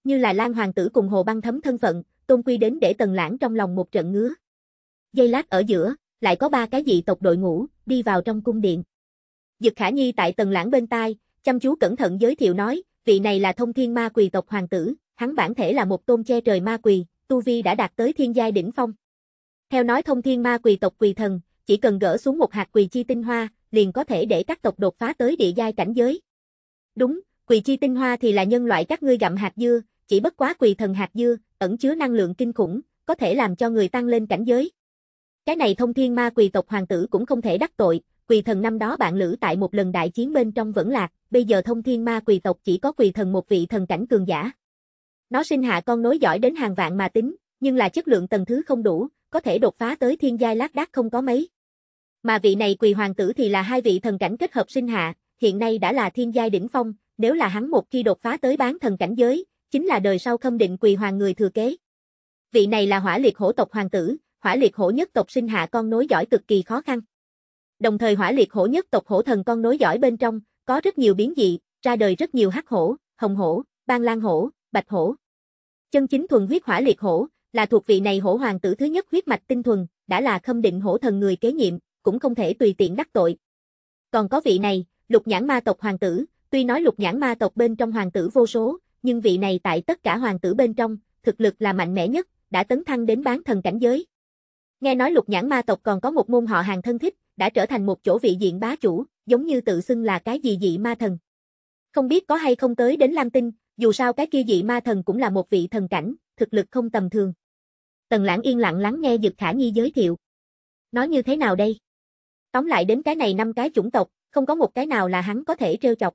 Như là Lan Hoàng tử cùng Hồ Băng Thấm thân phận, Tôn Quy đến để Tần Lãng trong lòng một trận ngứa. Giây lát ở giữa, lại có ba cái dị tộc đội ngũ, đi vào trong cung điện. Dực Khả Nhi tại Tần Lãng bên tai, chăm chú cẩn thận giới thiệu nói, vị này là thông thiên ma quỳ tộc hoàng tử, hắn bản thể là một tôn che trời ma quỳ, tu vi đã đạt tới thiên giai đỉnh phong. Theo nói thông thiên ma quỳ tộc quỳ thần, chỉ cần gỡ xuống một hạt quỳ chi tinh hoa, liền có thể để các tộc đột phá tới địa giai cảnh giới. Đúng, quỳ chi tinh hoa thì là nhân loại các ngươi gặm hạt dưa, chỉ bất quá quỳ thần hạt dưa, ẩn chứa năng lượng kinh khủng, có thể làm cho người tăng lên cảnh giới. Cái này thông thiên ma quỳ tộc hoàng tử cũng không thể đắc tội, quỳ thần năm đó bạn lữ tại một lần đại chiến bên trong vẫn lạc, bây giờ thông thiên ma quỳ tộc chỉ có quỳ thần một vị thần cảnh cường giả. Nó sinh hạ con nối giỏi đến hàng vạn mà tính, nhưng là chất lượng tầng thứ không đủ, có thể đột phá tới thiên giai lác đác không có mấy. Mà vị này quỳ hoàng tử thì là hai vị thần cảnh kết hợp sinh hạ, hiện nay đã là thiên giai đỉnh phong, nếu là hắn một khi đột phá tới bán thần cảnh giới, chính là đời sau khâm định quỳ hoàng người thừa kế. Vị này là hỏa liệt hổ tộc hoàng tử, hỏa liệt hổ nhất tộc sinh hạ con nối giỏi cực kỳ khó khăn. Đồng thời hỏa liệt hổ nhất tộc hổ thần con nối giỏi bên trong, có rất nhiều biến dị, ra đời rất nhiều hắc hổ, hồng hổ, ban lan hổ, bạch hổ. Chân chính thuần huyết hỏa liệt hổ, là thuộc vị này hổ hoàng tử thứ nhất huyết mạch tinh thuần, đã là khâm định hổ thần người kế nhiệm, cũng không thể tùy tiện đắc tội. Còn có vị này, lục nhãn ma tộc hoàng tử, tuy nói lục nhãn ma tộc bên trong hoàng tử vô số, nhưng vị này tại tất cả hoàng tử bên trong, thực lực là mạnh mẽ nhất, đã tấn thăng đến bán thần cảnh giới. Nghe nói lục nhãn ma tộc còn có một môn họ hàng thân thích, đã trở thành một chỗ vị diện bá chủ, giống như tự xưng là cái gì dị ma thần. Không biết có hay không tới đến Lam Tinh, dù sao cái kia dị ma thần cũng là một vị thần cảnh, thực lực không tầm thường. Tần lãng yên lặng lắng nghe Dực Khả Nhi giới thiệu. Nói như thế nào đây? Tóm lại đến cái này năm cái chủng tộc, không có một cái nào là hắn có thể trêu chọc.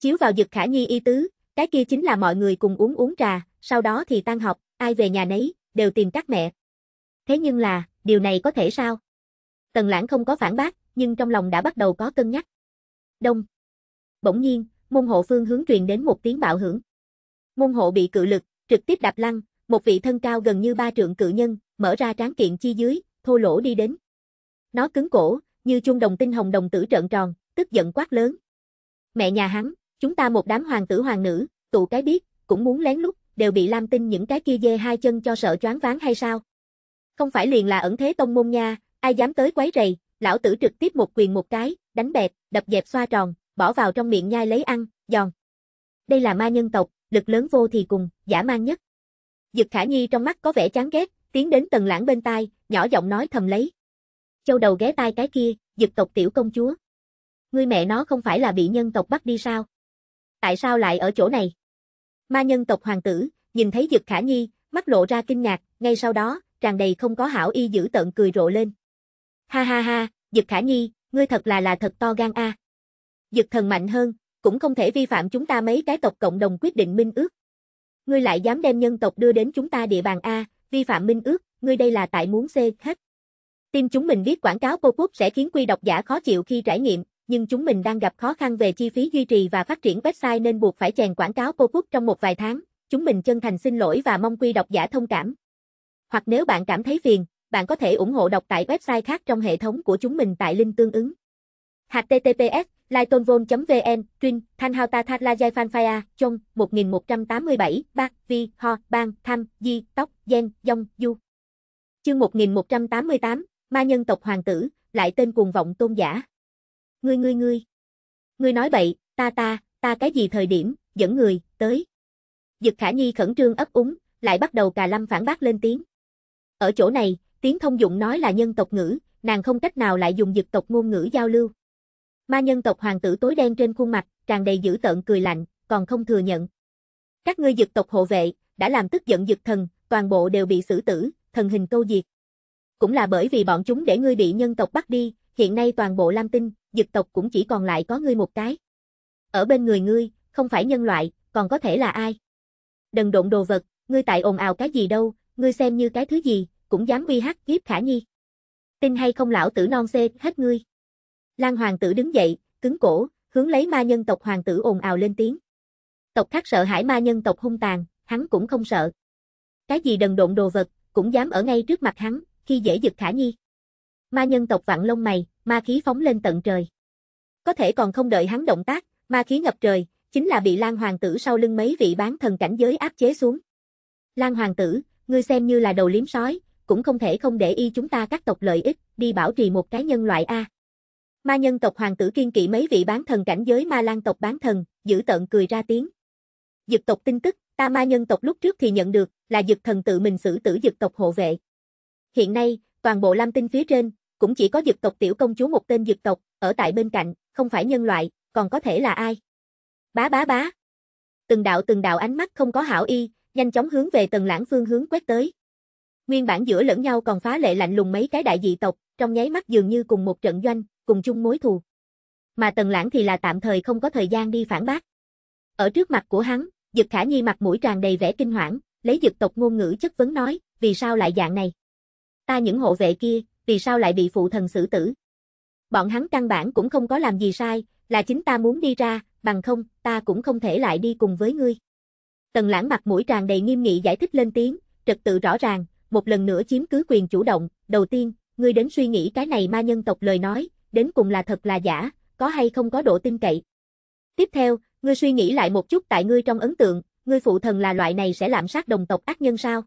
Chiếu vào Dực Khả Nhi y tứ, cái kia chính là mọi người cùng uống uống trà, sau đó thì tan học, ai về nhà nấy, đều tìm các mẹ. Thế nhưng là, điều này có thể sao? Tần lãng không có phản bác, nhưng trong lòng đã bắt đầu có cân nhắc. Đông. Bỗng nhiên, môn hộ phương hướng truyền đến một tiếng bạo hưởng. Môn hộ bị cự lực, trực tiếp đạp lăn, một vị thân cao gần như ba trượng cự nhân, mở ra tráng kiện chi dưới, thô lỗ đi đến. Nó cứng cổ, như chuông đồng tinh hồng đồng tử trợn tròn, tức giận quát lớn. Mẹ nhà hắn, Chúng ta một đám hoàng tử hoàng nữ, tụ cái biết, cũng muốn lén lút, đều bị Lam Tinh những cái kia dê hai chân cho sợ choáng váng hay sao? Không phải liền là ẩn thế tông môn nha, ai dám tới quấy rầy, lão tử trực tiếp một quyền một cái, đánh bẹp, đập dẹp xoa tròn, bỏ vào trong miệng nhai lấy ăn, giòn. Đây là ma nhân tộc, lực lớn vô thì cùng, giả mang nhất. Dực Khả Nhi trong mắt có vẻ chán ghét, tiến đến tầng lãng bên tai, nhỏ giọng nói thầm lấy. Châu đầu ghé tai cái kia, dực tộc tiểu công chúa. Ngươi mẹ nó không phải là bị nhân tộc bắt đi sao? tại sao lại ở chỗ này? Ma nhân tộc hoàng tử, nhìn thấy Dực Khả Nhi, mắt lộ ra kinh ngạc, ngay sau đó, tràn đầy không có hảo y giữ tận cười rộ lên. Ha ha ha, Dực Khả Nhi, ngươi thật là là thật to gan a. Dực thần mạnh hơn, cũng không thể vi phạm chúng ta mấy cái tộc cộng đồng quyết định minh ước. Ngươi lại dám đem nhân tộc đưa đến chúng ta địa bàn A, vi phạm minh ước, ngươi đây là tại muốn C hết. Tin chúng mình biết quảng cáo cô quốc sẽ khiến quy độc giả khó chịu khi trải nghiệm, nhưng chúng mình đang gặp khó khăn về chi phí duy trì và phát triển website nên buộc phải chèn quảng cáo pop-up trong một vài tháng. Chúng mình chân thành xin lỗi và mong quý độc giả thông cảm. Hoặc nếu bạn cảm thấy phiền, bạn có thể ủng hộ đọc tại website khác trong hệ thống của chúng mình tại link tương ứng. https lightonvol.vn, Trinh, Thanh Hao Ta Thát La Giai Phan phai a Chông, 1187, Bác, Vi, Ho, Bang, Tham, Di, Tóc, Gen, Dông, Du. Chương 1188, Ma Nhân Tộc Hoàng Tử, lại tên cuồng vọng tôn giả. Ngươi ngươi ngươi. Ngươi nói bậy, ta ta, ta cái gì thời điểm, dẫn người, tới. Dực Khả Nhi khẩn trương ấp úng, lại bắt đầu cà lâm phản bác lên tiếng. Ở chỗ này, tiếng thông dụng nói là nhân tộc ngữ, nàng không cách nào lại dùng dực tộc ngôn ngữ giao lưu. Ma nhân tộc hoàng tử tối đen trên khuôn mặt, tràn đầy dữ tợn cười lạnh, còn không thừa nhận. Các ngươi dực tộc hộ vệ, đã làm tức giận dực thần, toàn bộ đều bị xử tử, thần hình câu diệt. Cũng là bởi vì bọn chúng để ngươi bị nhân tộc bắt đi, hiện nay toàn bộ Lam Tinh, dực tộc cũng chỉ còn lại có ngươi một cái. Ở bên người ngươi, không phải nhân loại, còn có thể là ai? Đần độn đồ vật, ngươi tại ồn ào cái gì đâu, ngươi xem như cái thứ gì, cũng dám uy hắc kiếp khả nhi. Tin hay không lão tử non xê hết ngươi. Lan hoàng tử đứng dậy, cứng cổ, hướng lấy ma nhân tộc hoàng tử ồn ào lên tiếng. Tộc khác sợ hãi ma nhân tộc hung tàn, hắn cũng không sợ. Cái gì đần độn đồ vật, cũng dám ở ngay trước mặt hắn, khi dễ giật khả nhi. Ma nhân tộc vặn lông mày, ma khí phóng lên tận trời. Có thể còn không đợi hắn động tác, ma khí ngập trời, chính là bị Lan Hoàng tử sau lưng mấy vị bán thần cảnh giới áp chế xuống. Lan Hoàng tử, ngươi xem như là đầu liếm sói, cũng không thể không để y chúng ta các tộc lợi ích, đi bảo trì một cái nhân loại A. Ma nhân tộc hoàng tử kiên kỵ mấy vị bán thần cảnh giới ma lan tộc bán thần, giữ tận cười ra tiếng. Dực tộc tin tức, ta ma nhân tộc lúc trước thì nhận được, là dực thần tự mình xử tử dực tộc hộ vệ. Hiện nay, toàn bộ Lam Tinh phía trên, cũng chỉ có dực tộc tiểu công chúa một tên dực tộc, ở tại bên cạnh, không phải nhân loại, còn có thể là ai? Bá bá bá. Từng đạo từng đạo ánh mắt không có hảo y, nhanh chóng hướng về tầng lãng phương hướng quét tới. Nguyên bản giữa lẫn nhau còn phá lệ lạnh lùng mấy cái đại dị tộc, trong nháy mắt dường như cùng một trận doanh, cùng chung mối thù. Mà tần lãng thì là tạm thời không có thời gian đi phản bác. Ở trước mặt của hắn, Dực Khả Nhi mặt mũi tràn đầy vẻ kinh hoảng, lấy dực tộc ngôn ngữ chất vấn nói, vì sao lại dạng này? Ta những hộ vệ kia, vì sao lại bị phụ thần xử tử. Bọn hắn căn bản cũng không có làm gì sai, là chính ta muốn đi ra, bằng không, ta cũng không thể lại đi cùng với ngươi. Tần lãng mặt mũi tràn đầy nghiêm nghị giải thích lên tiếng, trật tự rõ ràng, một lần nữa chiếm cứ quyền chủ động, đầu tiên, ngươi đến suy nghĩ cái này ma nhân tộc lời nói, đến cùng là thật là giả, có hay không có độ tin cậy. Tiếp theo, ngươi suy nghĩ lại một chút tại ngươi trong ấn tượng, ngươi phụ thần là loại này sẽ lạm sát đồng tộc ác nhân sao?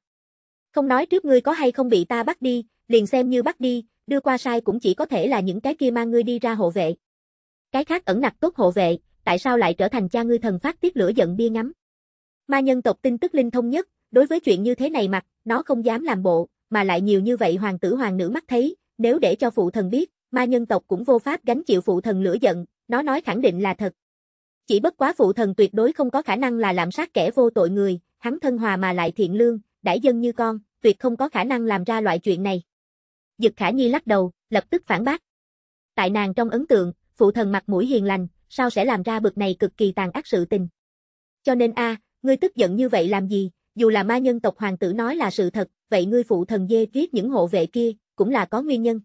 Không nói trước ngươi có hay không bị ta bắt đi, liền xem như bắt đi, đưa qua sai cũng chỉ có thể là những cái kia mang ngươi đi ra hộ vệ. Cái khác ẩn nặc tốt hộ vệ, tại sao lại trở thành cha ngươi thần phát tiết lửa giận bia ngắm? Ma nhân tộc tin tức linh thông nhất, đối với chuyện như thế này mặt, nó không dám làm bộ, mà lại nhiều như vậy hoàng tử hoàng nữ mắt thấy, nếu để cho phụ thần biết, ma nhân tộc cũng vô pháp gánh chịu phụ thần lửa giận, nó nói khẳng định là thật. Chỉ bất quá phụ thần tuyệt đối không có khả năng là làm sát kẻ vô tội người, hắn thân hòa mà lại thiện lương, đãi dân như con, tuyệt không có khả năng làm ra loại chuyện này. Dực Khả Nhi lắc đầu, lập tức phản bác. Tại nàng trong ấn tượng, phụ thần mặt mũi hiền lành, sao sẽ làm ra bực này cực kỳ tàn ác sự tình. Cho nên a, ngươi tức giận như vậy làm gì, dù là ma nhân tộc hoàng tử nói là sự thật, vậy ngươi phụ thần dê viết những hộ vệ kia, cũng là có nguyên nhân.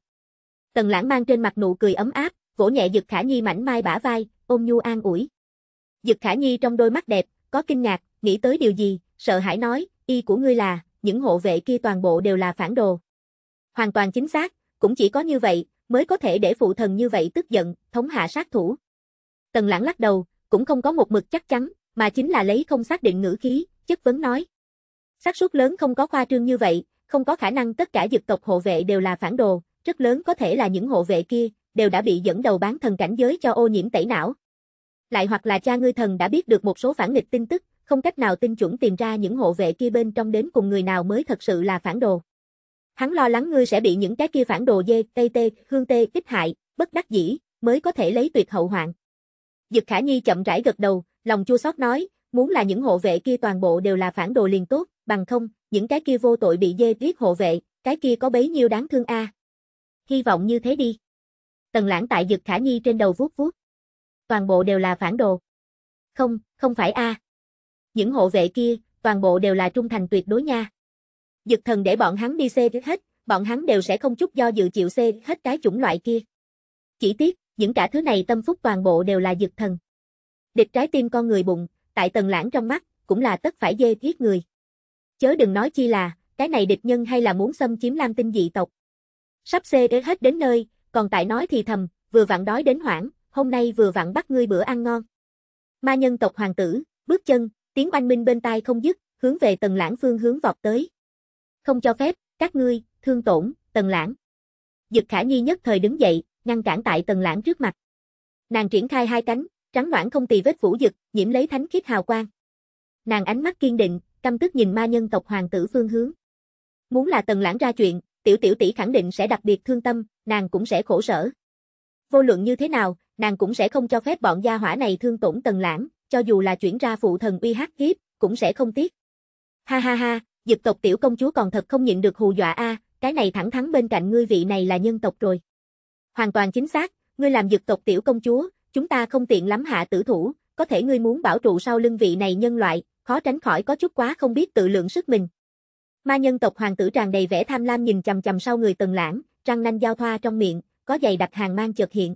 Tần lãng mang trên mặt nụ cười ấm áp, vỗ nhẹ Dực Khả Nhi mảnh mai bả vai, ôm nhu an ủi. Dực Khả Nhi trong đôi mắt đẹp, có kinh ngạc, nghĩ tới điều gì, sợ hãi nói, y của ngươi là, những hộ vệ kia toàn bộ đều là phản đồ, Hoàn toàn chính xác, cũng chỉ có như vậy, mới có thể để phụ thần như vậy tức giận, thống hạ sát thủ. Tần lãng lắc đầu, cũng không có một mực chắc chắn, mà chính là lấy không xác định ngữ khí, chất vấn nói. xác suất lớn không có khoa trương như vậy, không có khả năng tất cả dực tộc hộ vệ đều là phản đồ, rất lớn có thể là những hộ vệ kia, đều đã bị dẫn đầu bán thần cảnh giới cho ô nhiễm tẩy não. Lại hoặc là cha ngươi thần đã biết được một số phản nghịch tin tức, không cách nào tin chuẩn tìm ra những hộ vệ kia bên trong đến cùng người nào mới thật sự là phản đồ. Hắn lo lắng ngươi sẽ bị những cái kia phản đồ dê, tây tê, hương tê, kích hại, bất đắc dĩ, mới có thể lấy tuyệt hậu hoạn. Dực Khả Nhi chậm rãi gật đầu, lòng chua xót nói, muốn là những hộ vệ kia toàn bộ đều là phản đồ liền tốt, bằng không, những cái kia vô tội bị dê giết hộ vệ, cái kia có bấy nhiêu đáng thương a. Hy vọng như thế đi. Tần Lãng tại Dực Khả Nhi trên đầu vuốt vuốt. Toàn bộ đều là phản đồ. Không, không phải a. Những hộ vệ kia, toàn bộ đều là trung thành tuyệt đối nha. Dực thần để bọn hắn đi xê hết, bọn hắn đều sẽ không chút do dự chịu xê hết cái chủng loại kia. Chỉ tiếc, những cả thứ này tâm phúc toàn bộ đều là dực thần. Địch trái tim con người bụng, tại tần lãng trong mắt, cũng là tất phải dê giết người. Chớ đừng nói chi là, cái này địch nhân hay là muốn xâm chiếm lam tinh dị tộc. Sắp xê tới hết đến nơi, còn tại nói thì thầm, vừa vặn đói đến hoảng, hôm nay vừa vặn bắt ngươi bữa ăn ngon. Ma nhân tộc hoàng tử, bước chân, tiếng oanh minh bên tai không dứt, hướng về tần lãng phương hướng vọt tới không cho phép, các ngươi, thương tổn, tần lãng. Dực khả nhi nhất thời đứng dậy, ngăn cản tại tần lãng trước mặt. Nàng triển khai hai cánh, trắng noãn không tì vết vũ dực, nhiễm lấy thánh khiết hào quang. Nàng ánh mắt kiên định, căm tức nhìn ma nhân tộc hoàng tử phương hướng. Muốn là tần lãng ra chuyện, tiểu tiểu tỷ khẳng định sẽ đặc biệt thương tâm, nàng cũng sẽ khổ sở. Vô luận như thế nào, nàng cũng sẽ không cho phép bọn gia hỏa này thương tổn tần lãng, cho dù là chuyển ra phụ thần uy hắc hiếp, cũng sẽ không tiếc. Ha ha ha, dực tộc tiểu công chúa còn thật không nhịn được hù dọa a, cái này thẳng thắn bên cạnh ngươi vị này là nhân tộc rồi. Hoàn toàn chính xác, ngươi làm dực tộc tiểu công chúa, chúng ta không tiện lắm hạ tử thủ, có thể ngươi muốn bảo trụ sau lưng vị này nhân loại, khó tránh khỏi có chút quá không biết tự lượng sức mình. Ma nhân tộc hoàng tử tràn đầy vẻ tham lam nhìn chằm chằm sau người Tần Lãng, răng nanh giao thoa trong miệng, có giày đặt hàng mang chợt hiện.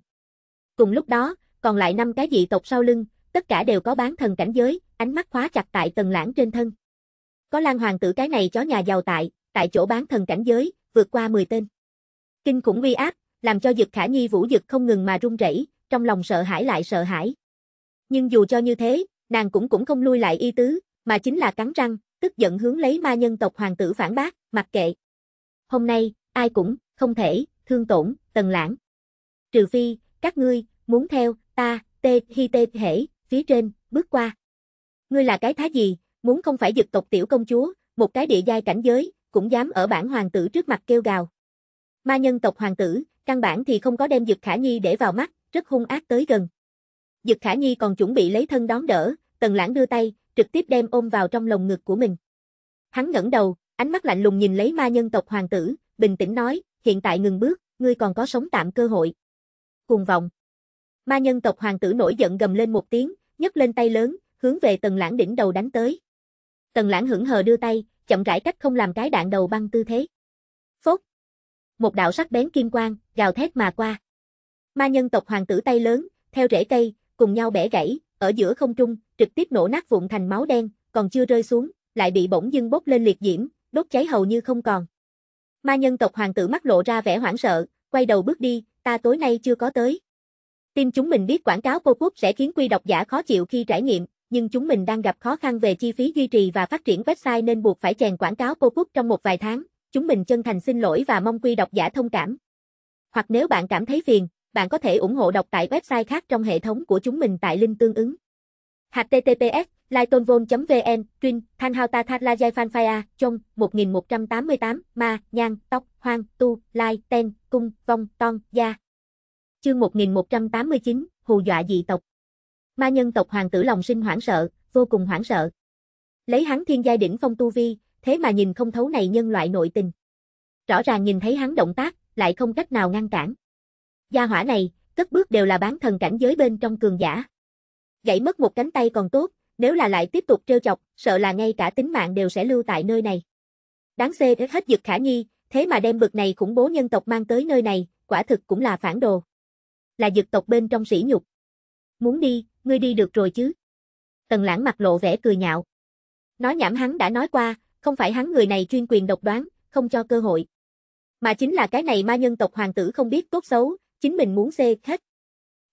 Cùng lúc đó, còn lại năm cái dị tộc sau lưng, tất cả đều có bán thần cảnh giới, ánh mắt khóa chặt tại Tần Lãng trên thân. Có Lan Hoàng tử cái này chó nhà giàu tại, tại chỗ bán thần cảnh giới, vượt qua 10 tên. Kinh khủng uy áp, làm cho Dực Khả Nhi Vũ Dực không ngừng mà run rẩy, trong lòng sợ hãi lại sợ hãi. Nhưng dù cho như thế, nàng cũng cũng không lui lại y tứ, mà chính là cắn răng, tức giận hướng lấy ma nhân tộc hoàng tử phản bác, mặc kệ. Hôm nay, ai cũng không thể thương tổn Tần Lãng. Trừ phi, các ngươi muốn theo ta, tê hi tê thể, phía trên, bước qua. Ngươi là cái thá gì, muốn không phải giật tộc tiểu công chúa, một cái địa giai cảnh giới, cũng dám ở bản hoàng tử trước mặt kêu gào. Ma nhân tộc hoàng tử, căn bản thì không có đem Dực Khả Nhi để vào mắt, rất hung ác tới gần. Dực Khả Nhi còn chuẩn bị lấy thân đón đỡ, Tần Lãng đưa tay, trực tiếp đem ôm vào trong lồng ngực của mình. Hắn ngẩng đầu, ánh mắt lạnh lùng nhìn lấy ma nhân tộc hoàng tử, bình tĩnh nói, hiện tại ngừng bước, ngươi còn có sống tạm cơ hội. Cuồng vọng. Ma nhân tộc hoàng tử nổi giận gầm lên một tiếng, nhấc lên tay lớn, hướng về Tần Lãng đỉnh đầu đánh tới. Tần lãng hững hờ đưa tay, chậm rãi cách không làm cái đạn đầu băng tư thế. Phốt. Một đạo sắc bén kim quang, gào thét mà qua. Ma nhân tộc hoàng tử tay lớn, theo rễ cây, cùng nhau bẻ gãy, ở giữa không trung, trực tiếp nổ nát vụn thành máu đen, còn chưa rơi xuống, lại bị bỗng dưng bốc lên liệt diễm, đốt cháy hầu như không còn. Ma nhân tộc hoàng tử mắt lộ ra vẻ hoảng sợ, quay đầu bước đi, ta tối nay chưa có tới. tin chúng mình biết quảng cáo cô quốc sẽ khiến quy độc giả khó chịu khi trải nghiệm, nhưng chúng mình đang gặp khó khăn về chi phí duy trì và phát triển website nên buộc phải chèn quảng cáo pop-up trong một vài tháng. Chúng mình chân thành xin lỗi và mong quý độc giả thông cảm. Hoặc nếu bạn cảm thấy phiền, bạn có thể ủng hộ đọc tại website khác trong hệ thống của chúng mình tại link tương ứng. https lightonvol.vn, Trinh, thanh Hao Ta Thát La Giai Phan Phai A, Trong, 1188, Ma, Nhan, Tóc, Hoang, Tu, Lai, Ten, Cung, Vong, Ton, Gia. Chương 1189, Hù dọa dị tộc. Ma nhân tộc hoàng tử lòng sinh hoảng sợ, vô cùng hoảng sợ. Lấy hắn thiên giai đỉnh phong tu vi, thế mà nhìn không thấu này nhân loại nội tình. Rõ ràng nhìn thấy hắn động tác, lại không cách nào ngăn cản. Gia hỏa này, cất bước đều là bán thần cảnh giới bên trong cường giả. Gãy mất một cánh tay còn tốt, nếu là lại tiếp tục trêu chọc, sợ là ngay cả tính mạng đều sẽ lưu tại nơi này. Đáng xê đến hết giật khả nhi, thế mà đem bực này khủng bố nhân tộc mang tới nơi này, quả thực cũng là phản đồ. Là dực tộc bên trong sỉ nhục. Muốn đi, ngươi đi được rồi chứ? Tần lãng mặt lộ vẻ cười nhạo. Nói nhảm hắn đã nói qua, không phải hắn người này chuyên quyền độc đoán, không cho cơ hội. Mà chính là cái này ma nhân tộc hoàng tử không biết tốt xấu, chính mình muốn xê hết.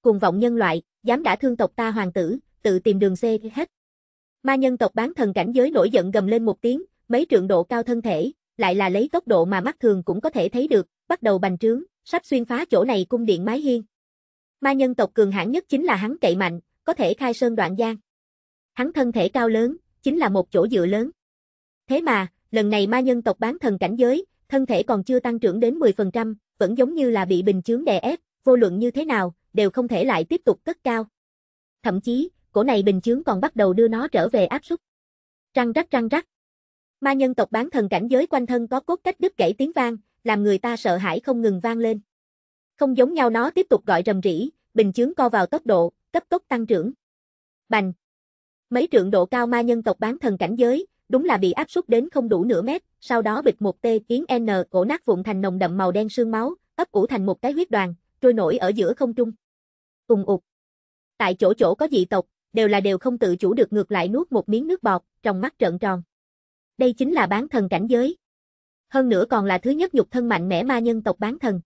Cùng vọng nhân loại, dám đã thương tộc ta hoàng tử, tự tìm đường xê hết. Ma nhân tộc bán thần cảnh giới nổi giận gầm lên một tiếng, mấy trượng độ cao thân thể, lại là lấy tốc độ mà mắt thường cũng có thể thấy được, bắt đầu bành trướng, sắp xuyên phá chỗ này cung điện mái hiên. Ma nhân tộc cường hãn nhất chính là hắn cậy mạnh, có thể khai sơn đoạn giang. Hắn thân thể cao lớn, chính là một chỗ dựa lớn. Thế mà, lần này ma nhân tộc bán thần cảnh giới, thân thể còn chưa tăng trưởng đến 10%, vẫn giống như là bị bình chướng đè ép, vô luận như thế nào, đều không thể lại tiếp tục cất cao. Thậm chí, cổ này bình chướng còn bắt đầu đưa nó trở về áp suất. Răng rắc răng rắc. Ma nhân tộc bán thần cảnh giới quanh thân có cốt cách đứt gãy tiếng vang, làm người ta sợ hãi không ngừng vang lên. Không giống nhau nó tiếp tục gọi rầm rỉ, bình chướng co vào tốc độ, cấp tốc tăng trưởng. Bành! Mấy trượng độ cao ma nhân tộc bán thần cảnh giới, đúng là bị áp suất đến không đủ nửa mét, sau đó bịch một tê kiến N cổ nát vụn thành nồng đậm màu đen sương máu, ấp ủ thành một cái huyết đoàn, trôi nổi ở giữa không trung. Cùng ụt. Tại chỗ chỗ có dị tộc, đều là đều không tự chủ được ngược lại nuốt một miếng nước bọt, trong mắt trợn tròn. Đây chính là bán thần cảnh giới. Hơn nữa còn là thứ nhất nhục thân mạnh mẽ ma nhân tộc bán thần.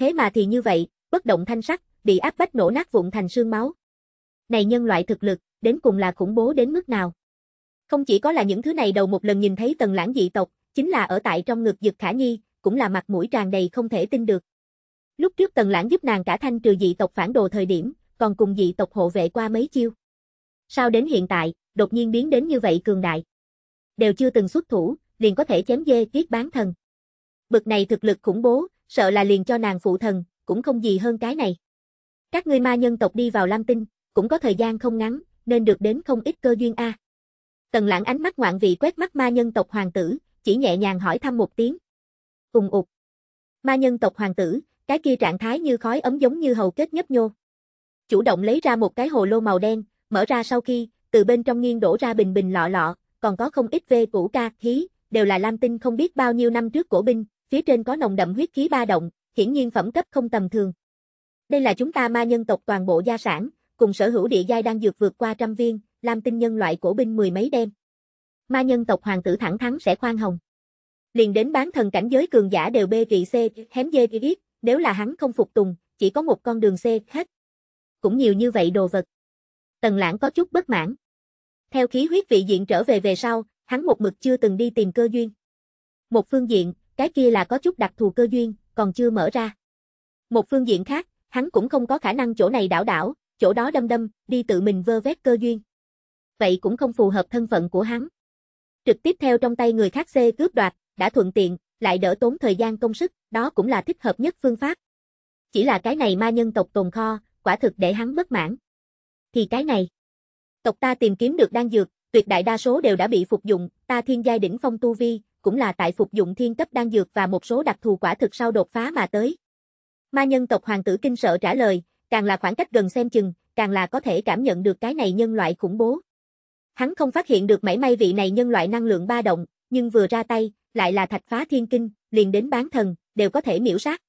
Thế mà thì như vậy, bất động thanh sắc, bị áp bách nổ nát vụn thành xương máu. Này nhân loại thực lực, đến cùng là khủng bố đến mức nào? Không chỉ có là những thứ này đầu một lần nhìn thấy tần lãng dị tộc, chính là ở tại trong ngực Dực Khả Nhi, cũng là mặt mũi tràn đầy không thể tin được. Lúc trước tần lãng giúp nàng cả thanh trừ dị tộc phản đồ thời điểm, còn cùng dị tộc hộ vệ qua mấy chiêu. Sao đến hiện tại, đột nhiên biến đến như vậy cường đại? Đều chưa từng xuất thủ, liền có thể chém dê kiết bán thần. Bực này thực lực khủng bố, sợ là liền cho nàng phụ thần, cũng không gì hơn cái này. Các ngươi ma nhân tộc đi vào Lam Tinh, cũng có thời gian không ngắn, nên được đến không ít cơ duyên a. Tần Lãng ánh mắt ngoạn vị quét mắt ma nhân tộc hoàng tử, chỉ nhẹ nhàng hỏi thăm một tiếng. cùng ục. Ma nhân tộc hoàng tử, cái kia trạng thái như khói ấm giống như hầu kết nhấp nhô. Chủ động lấy ra một cái hồ lô màu đen, mở ra sau khi, từ bên trong nghiêng đổ ra bình bình lọ lọ, còn có không ít vê củ ca, khí, đều là Lam Tinh không biết bao nhiêu năm trước cổ binh, phía trên có nồng đậm huyết khí ba động, hiển nhiên phẩm cấp không tầm thường. Đây là chúng ta ma nhân tộc toàn bộ gia sản, cùng sở hữu địa giai đang dược vượt qua trăm viên, làm tinh nhân loại cổ binh mười mấy đêm. Ma nhân tộc hoàng tử thẳng thắn sẽ khoan hồng. Liền đến bán thần cảnh giới cường giả đều bê trị C, hém dê biết, nếu là hắn không phục tùng, chỉ có một con đường C hết. Cũng nhiều như vậy đồ vật. Tần lãng có chút bất mãn. Theo khí huyết vị diện trở về về sau, hắn một mực chưa từng đi tìm cơ duyên. Một phương diện, cái kia là có chút đặc thù cơ duyên, còn chưa mở ra. Một phương diện khác, hắn cũng không có khả năng chỗ này đảo đảo, chỗ đó đâm đâm, đi tự mình vơ vét cơ duyên. Vậy cũng không phù hợp thân phận của hắn. Trực tiếp theo trong tay người khác xê cướp đoạt, đã thuận tiện, lại đỡ tốn thời gian công sức, đó cũng là thích hợp nhất phương pháp. Chỉ là cái này ma nhân tộc tồn kho, quả thực để hắn bất mãn. Thì cái này, tộc ta tìm kiếm được đan dược, tuyệt đại đa số đều đã bị phục dụng, ta thiên giai đỉnh phong tu vi, cũng là tại phục dụng thiên cấp đan dược và một số đặc thù quả thực sau đột phá mà tới. Ma nhân tộc hoàng tử kinh sợ trả lời, càng là khoảng cách gần xem chừng, càng là có thể cảm nhận được cái này nhân loại khủng bố. Hắn không phát hiện được mảy may vị này nhân loại năng lượng ba động, nhưng vừa ra tay, lại là thạch phá thiên kinh, liền đến bán thần, đều có thể miễu sát.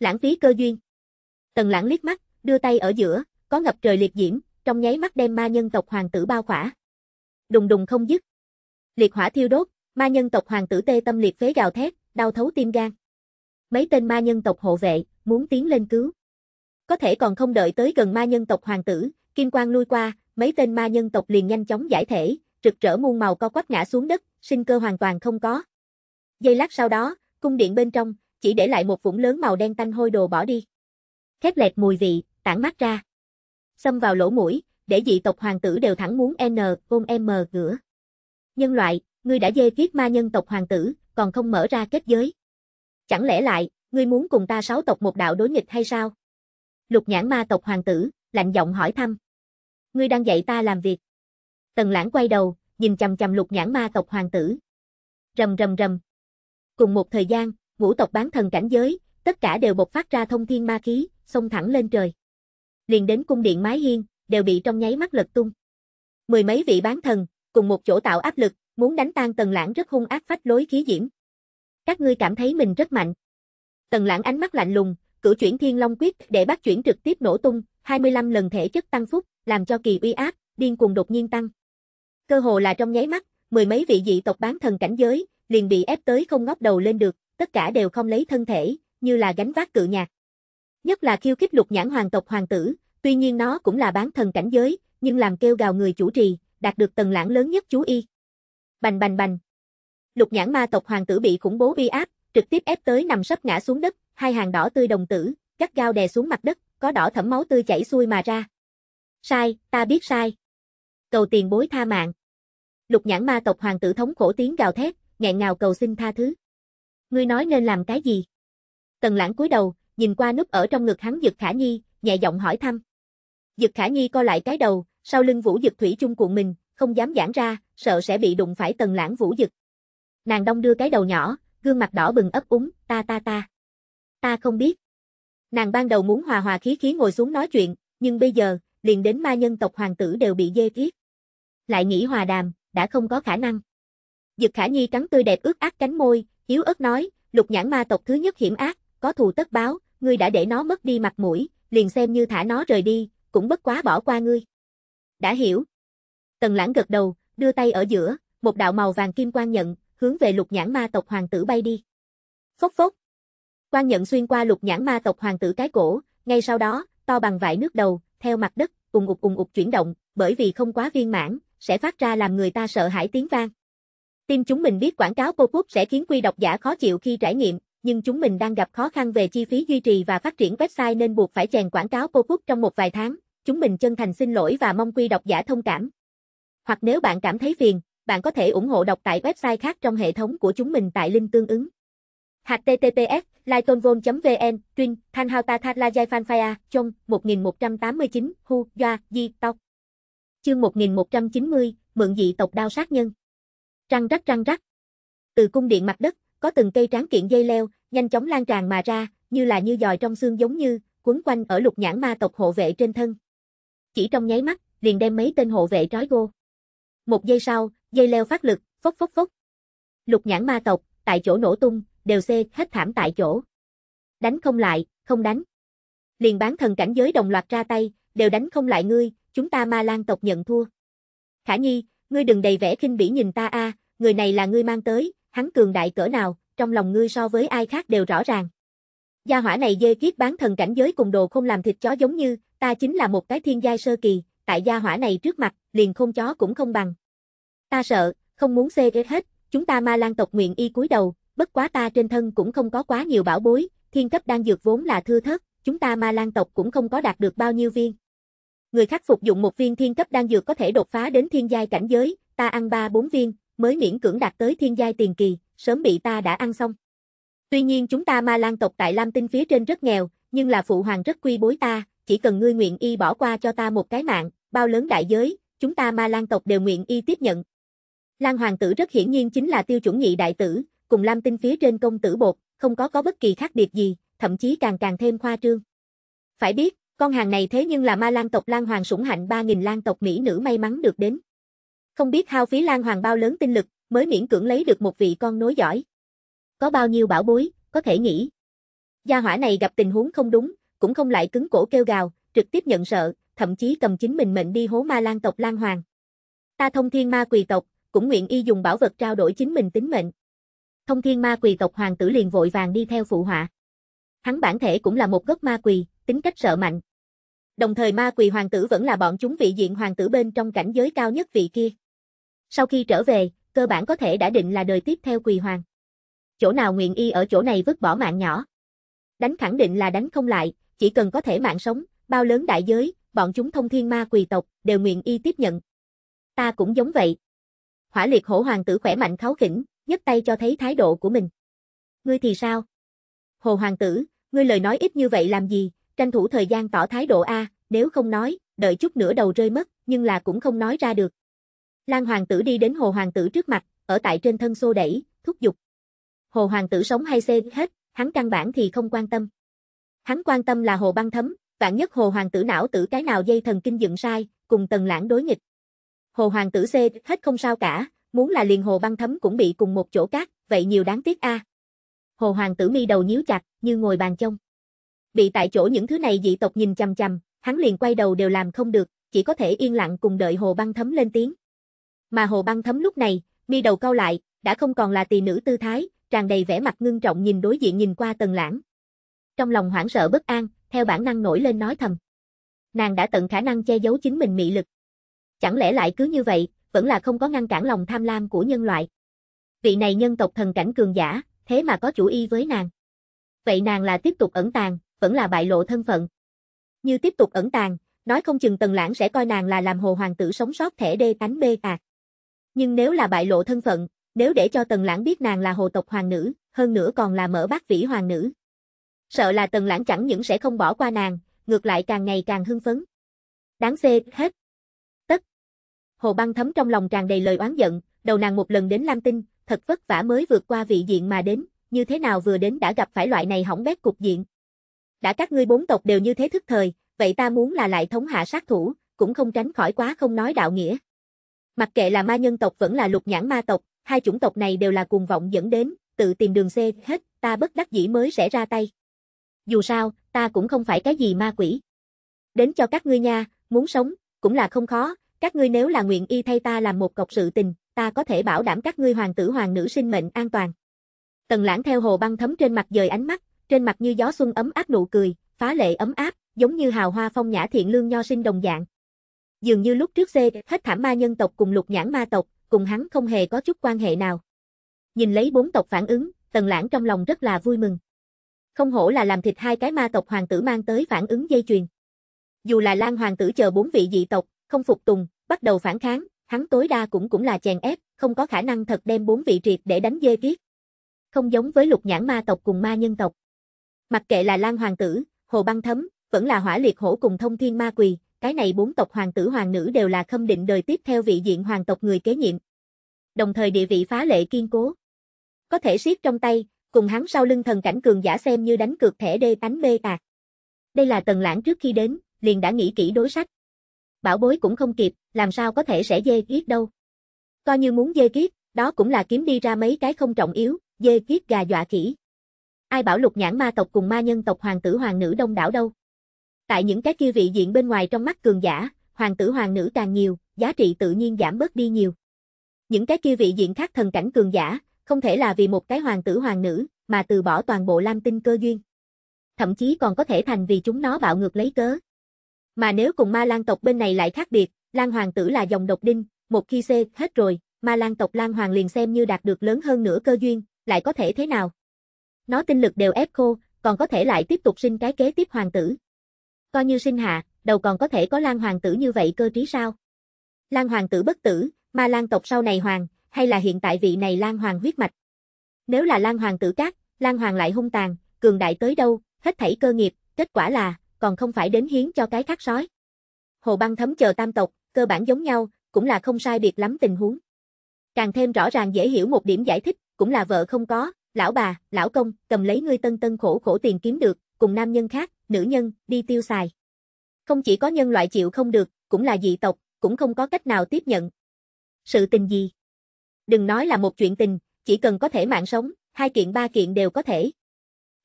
Lãng phí cơ duyên. Tần lãng liếc mắt, đưa tay ở giữa, có ngập trời liệt diễm, trong nháy mắt đem ma nhân tộc hoàng tử bao khỏa. Đùng đùng không dứt. Liệt hỏa thiêu đốt, Ma nhân tộc hoàng tử tê tâm liệt phế gào thét, đau thấu tim gan. Mấy tên ma nhân tộc hộ vệ, muốn tiến lên cứu. Có thể còn không đợi tới gần ma nhân tộc hoàng tử, kim quang lui qua, mấy tên ma nhân tộc liền nhanh chóng giải thể, rực rỡ muôn màu co quắp ngã xuống đất, sinh cơ hoàn toàn không có. Giây lát sau đó, cung điện bên trong, chỉ để lại một vũng lớn màu đen tanh hôi đồ bỏ đi. Khét lẹt mùi vị, tản mắt ra. Xâm vào lỗ mũi, để dị tộc hoàng tử đều thẳng muốn N, ôm M gửa. Nhân loại, ngươi đã dê kiết ma nhân tộc hoàng tử, còn không mở ra kết giới. Chẳng lẽ lại, ngươi muốn cùng ta sáu tộc một đạo đối nghịch hay sao? Lục nhãn ma tộc hoàng tử, lạnh giọng hỏi thăm. Ngươi đang dạy ta làm việc. Tần lãng quay đầu, nhìn chầm chầm lục nhãn ma tộc hoàng tử. Rầm rầm rầm. Cùng một thời gian, ngũ tộc bán thần cảnh giới, tất cả đều bộc phát ra thông thiên ma khí, xông thẳng lên trời. Liền đến cung điện mái hiên, đều bị trong nháy mắt lật tung. Mười mấy vị bán thần, cùng một chỗ tạo áp lực, muốn đánh tan tần lãng rất hung ác phách lối khí diễm. Các ngươi cảm thấy mình rất mạnh. Tần lãng ánh mắt lạnh lùng, cử chuyển thiên long quyết để bắt chuyển trực tiếp nổ tung, 25 lần thể chất tăng phúc, làm cho kỳ uy ác điên cuồng đột nhiên tăng. Cơ hồ là trong nháy mắt, mười mấy vị dị tộc bán thần cảnh giới, liền bị ép tới không ngóc đầu lên được, tất cả đều không lấy thân thể, như là gánh vác cự nhạc. Nhất là khiêu khích lục nhãn hoàng tộc hoàng tử, tuy nhiên nó cũng là bán thần cảnh giới, nhưng làm kêu gào người chủ trì, đạt được tầng lãng lớn nhất chú y. Bành bành bành. Lục nhãn ma tộc hoàng tử bị khủng bố uy áp, trực tiếp ép tới nằm sấp ngã xuống đất, hai hàng đỏ tươi đồng tử, gắt gao đè xuống mặt đất, có đỏ thẫm máu tươi chảy xuôi mà ra. Sai, ta biết sai. Cầu tiền bối tha mạng. Lục nhãn ma tộc hoàng tử thống khổ tiếng gào thét, nghẹn ngào cầu xin tha thứ. Ngươi nói nên làm cái gì? Tần lãng cúi đầu, nhìn qua núp ở trong ngực hắn Dực Khả Nhi, nhẹ giọng hỏi thăm. Dực Khả Nhi co lại cái đầu, sau lưng Vũ Dực Thủy chung cuộn mình, không dám giãn ra, sợ sẽ bị đụng phải tần lãng vũ dực. Nàng đông đưa cái đầu nhỏ, gương mặt đỏ bừng ấp úng, ta ta ta. Ta không biết. Nàng ban đầu muốn hòa hòa khí khí ngồi xuống nói chuyện, nhưng bây giờ, liền đến ma nhân tộc hoàng tử đều bị dê thiết. Lại nghĩ hòa đàm, đã không có khả năng. Dực khả nhi cắn tươi đẹp ướt át cánh môi, hiếu ớt nói, lục nhãn ma tộc thứ nhất hiểm ác, có thù tất báo, ngươi đã để nó mất đi mặt mũi, liền xem như thả nó rời đi, cũng bất quá bỏ qua ngươi. Đã hiểu, Tần lãng gật đầu, đưa tay ở giữa, một đạo màu vàng kim quang nhận, hướng về lục nhãn ma tộc hoàng tử bay đi. Phốc phốc. Quang nhận xuyên qua lục nhãn ma tộc hoàng tử cái cổ, ngay sau đó, to bằng vải nước đầu, theo mặt đất, cùng ục cùng ục chuyển động, bởi vì không quá viên mãn, sẽ phát ra làm người ta sợ hãi tiếng vang. Tim chúng mình biết quảng cáo pop-up sẽ khiến quy độc giả khó chịu khi trải nghiệm, nhưng chúng mình đang gặp khó khăn về chi phí duy trì và phát triển website nên buộc phải chèn quảng cáo pop-up trong một vài tháng. Chúng mình chân thành xin lỗi và mong quy độc giả thông cảm. Hoặc nếu bạn cảm thấy phiền, bạn có thể ủng hộ đọc tại website khác trong hệ thống của chúng mình tại link tương ứng. HTTPS lightonvol.vn, Trinh, Thanh Hao Ta Thát La Giai Phan Phaya, Trong, 1189, Hu, Doa, Di, Tộc. Chương 1190, Mượn dị tộc đao sát nhân. Răng rắc răng rắc. Từ cung điện mặt đất, có từng cây tráng kiện dây leo, nhanh chóng lan tràn mà ra, như là như dòi trong xương giống như, quấn quanh ở lục nhãn ma tộc hộ vệ trên thân. Chỉ trong nháy mắt, liền đem mấy tên hộ vệ trói gô. Một giây sau, dây leo phát lực, phốc phốc phốc. Lục nhãn ma tộc, tại chỗ nổ tung, đều xê hết thảm tại chỗ. Đánh không lại, không đánh. Liền bán thần cảnh giới đồng loạt ra tay, đều đánh không lại ngươi, chúng ta ma lan tộc nhận thua. Khả Nhi, ngươi đừng đầy vẻ khinh bỉ nhìn ta a, à, người này là ngươi mang tới, hắn cường đại cỡ nào, trong lòng ngươi so với ai khác đều rõ ràng. Gia hỏa này dê kiết bán thần cảnh giới cùng đồ không làm thịt chó giống như, ta chính là một cái thiên giai sơ kỳ, tại gia hỏa này trước mặt, liền không chó cũng không bằng. Ta sợ, không muốn xê ghét hết, chúng ta ma lan tộc nguyện y cúi đầu, bất quá ta trên thân cũng không có quá nhiều bảo bối, thiên cấp đang dược vốn là thưa thớt, chúng ta ma lan tộc cũng không có đạt được bao nhiêu viên. Người khác phục dụng một viên thiên cấp đang dược có thể đột phá đến thiên giai cảnh giới, ta ăn ba bốn viên, mới miễn cưỡng đạt tới thiên giai tiền kỳ, sớm bị ta đã ăn xong. Tuy nhiên chúng ta ma lan tộc tại Lam Tinh phía trên rất nghèo, nhưng là phụ hoàng rất quy bối ta, chỉ cần ngươi nguyện y bỏ qua cho ta một cái mạng, bao lớn đại giới, chúng ta ma lan tộc đều nguyện y tiếp nhận. Lan hoàng tử rất hiển nhiên chính là tiêu chuẩn nhị đại tử, cùng Lam Tinh phía trên công tử bột, không có có bất kỳ khác biệt gì, thậm chí càng càng thêm khoa trương. Phải biết, con hàng này thế nhưng là ma lan tộc Lan Hoàng sủng hạnh 3.000 lan tộc Mỹ nữ may mắn được đến. Không biết hao phí Lan Hoàng bao lớn tinh lực, mới miễn cưỡng lấy được một vị con nối giỏi. Có bao nhiêu bảo bối, có thể nghĩ. Gia hỏa này gặp tình huống không đúng, cũng không lại cứng cổ kêu gào, trực tiếp nhận sợ, thậm chí cầm chính mình mệnh đi hố ma lan tộc Lan Hoàng. Ta thông thiên ma quỳ tộc, cũng nguyện y dùng bảo vật trao đổi chính mình tính mệnh. Thông thiên ma quỳ tộc hoàng tử liền vội vàng đi theo phụ họa. Hắn bản thể cũng là một gốc ma quỳ, tính cách sợ mạnh. Đồng thời ma quỳ hoàng tử vẫn là bọn chúng vị diện hoàng tử bên trong cảnh giới cao nhất vị kia. Sau khi trở về, cơ bản có thể đã định là đời tiếp theo quỳ hoàng. Chỗ nào nguyện y ở chỗ này vứt bỏ mạng nhỏ. Đánh khẳng định là đánh không lại, chỉ cần có thể mạng sống, bao lớn đại giới, bọn chúng thông thiên ma quỳ tộc, đều nguyện y tiếp nhận. Ta cũng giống vậy. Hỏa liệt hổ hoàng tử khỏe mạnh kháo khỉnh, nhấc tay cho thấy thái độ của mình. Ngươi thì sao? Hồ hoàng tử, ngươi lời nói ít như vậy làm gì, tranh thủ thời gian tỏ thái độ A, nếu không nói, đợi chút nữa đầu rơi mất, nhưng là cũng không nói ra được. Lan hoàng tử đi đến hồ hoàng tử trước mặt, ở tại trên thân xô đẩy, thúc giục. Hồ hoàng tử sống hay xê hết, hắn căn bản thì không quan tâm. Hắn quan tâm là hồ băng thấm, vạn nhất hồ hoàng tử não tử cái nào dây thần kinh dựng sai, cùng tần lãng đối nghịch. Hồ hoàng tử C hết không sao cả, muốn là liền hồ băng thấm cũng bị cùng một chỗ cát, vậy nhiều đáng tiếc a. Hồ hoàng tử mi đầu nhíu chặt, như ngồi bàn trông. Bị tại chỗ những thứ này dị tộc nhìn chằm chằm, hắn liền quay đầu đều làm không được, chỉ có thể yên lặng cùng đợi hồ băng thấm lên tiếng. Mà hồ băng thấm lúc này, mi đầu cau lại, đã không còn là tỳ nữ tư thái, tràn đầy vẻ mặt ngưng trọng nhìn đối diện nhìn qua tần lãng, trong lòng hoảng sợ bất an, theo bản năng nổi lên nói thầm. Nàng đã tận khả năng che giấu chính mình mị lực. Chẳng lẽ lại cứ như vậy, vẫn là không có ngăn cản lòng tham lam của nhân loại. Vị này nhân tộc thần cảnh cường giả, thế mà có chủ y với nàng. Vậy nàng là tiếp tục ẩn tàng, vẫn là bại lộ thân phận. Như tiếp tục ẩn tàng, nói không chừng Tần Lãng sẽ coi nàng là làm hồ hoàng tử sống sót thể đê tánh bê à. Nhưng nếu là bại lộ thân phận, nếu để cho Tần Lãng biết nàng là hồ tộc hoàng nữ, hơn nữa còn là mở bác vĩ hoàng nữ, Sợ là Tần Lãng chẳng những sẽ không bỏ qua nàng, ngược lại càng ngày càng hưng phấn. Đáng xê, hết. Tất. Hồ băng thấm trong lòng tràn đầy lời oán giận, đầu nàng một lần đến Lam Tinh, thật vất vả mới vượt qua vị diện mà đến, như thế nào vừa đến đã gặp phải loại này hỏng bét cục diện. Đã các ngươi bốn tộc đều như thế thức thời, vậy ta muốn là lại thống hạ sát thủ, cũng không tránh khỏi quá không nói đạo nghĩa. Mặc kệ là ma nhân tộc vẫn là lục nhãn ma tộc, hai chủng tộc này đều là cuồng vọng dẫn đến, tự tìm đường xê hết, ta bất đắc dĩ mới sẽ ra tay dù sao, ta cũng không phải cái gì ma quỷ. Đến cho các ngươi nha, muốn sống, cũng là không khó, các ngươi nếu là nguyện y thay ta làm một cọc sự tình, ta có thể bảo đảm các ngươi hoàng tử hoàng nữ sinh mệnh an toàn. Tần lãng theo hồ băng thấm trên mặt dời ánh mắt, trên mặt như gió xuân ấm áp nụ cười, phá lệ ấm áp, giống như hào hoa phong nhã thiện lương nho sinh đồng dạng. Dường như lúc trước xê, hết thảm ma nhân tộc cùng lục nhãn ma tộc, cùng hắn không hề có chút quan hệ nào. Nhìn lấy bốn tộc phản ứng, tần lãng trong lòng rất là vui mừng không hổ là làm thịt hai cái ma tộc hoàng tử mang tới phản ứng dây chuyền. Dù là Lan hoàng tử chờ bốn vị dị tộc, không phục tùng, bắt đầu phản kháng, hắn tối đa cũng cũng là chèn ép, không có khả năng thật đem bốn vị triệt để đánh dê kiết. Không giống với lục nhãn ma tộc cùng ma nhân tộc. Mặc kệ là Lan hoàng tử, Hồ Băng Thấm, vẫn là Hỏa Liệt Hổ cùng Thông Thiên Ma Quỳ, cái này bốn tộc hoàng tử hoàng nữ đều là khâm định đời tiếp theo vị diện hoàng tộc người kế nhiệm. Đồng thời địa vị phá lệ kiên cố. Có thể siết trong tay, cùng hắn sau lưng thần cảnh cường giả xem như đánh cược thẻ đê tánh bê tạc. À. Đây là tần lãng trước khi đến, liền đã nghĩ kỹ đối sách. Bảo bối cũng không kịp, làm sao có thể sẽ dê kiết đâu. Coi như muốn dê kiết, đó cũng là kiếm đi ra mấy cái không trọng yếu, dê kiết gà dọa khỉ. Ai bảo lục nhãn ma tộc cùng ma nhân tộc hoàng tử hoàng nữ đông đảo đâu. Tại những cái kia vị diện bên ngoài trong mắt cường giả, hoàng tử hoàng nữ càng nhiều, giá trị tự nhiên giảm bớt đi nhiều. Những cái kia vị diện khác thần cảnh cường giả, không thể là vì một cái hoàng tử hoàng nữ, mà từ bỏ toàn bộ lam tinh cơ duyên. Thậm chí còn có thể thành vì chúng nó bạo ngược lấy cớ. Mà nếu cùng ma lan tộc bên này lại khác biệt, lan hoàng tử là dòng độc đinh, một khi xê hết rồi, ma lan tộc lan hoàng liền xem như đạt được lớn hơn nửa cơ duyên, lại có thể thế nào? Nó tinh lực đều ép khô, còn có thể lại tiếp tục sinh cái kế tiếp hoàng tử. Coi như sinh hạ, đầu còn có thể có lan hoàng tử như vậy cơ trí sao? Lan hoàng tử bất tử, ma lan tộc sau này hoàng, hay là hiện tại vị này Lan Hoàng huyết mạch. Nếu là Lan Hoàng tử cát, Lan Hoàng lại hung tàn, cường đại tới đâu, hết thảy cơ nghiệp, kết quả là, còn không phải đến hiến cho cái khát sói. Hồ băng thấm chờ tam tộc, cơ bản giống nhau, cũng là không sai biệt lắm tình huống. Càng thêm rõ ràng dễ hiểu một điểm giải thích, cũng là vợ không có, lão bà, lão công, cầm lấy ngươi tân tân khổ khổ tiền kiếm được, cùng nam nhân khác, nữ nhân, đi tiêu xài. Không chỉ có nhân loại chịu không được, cũng là dị tộc, cũng không có cách nào tiếp nhận. Sự tình gì? Đừng nói là một chuyện tình, chỉ cần có thể mạng sống, hai kiện ba kiện đều có thể.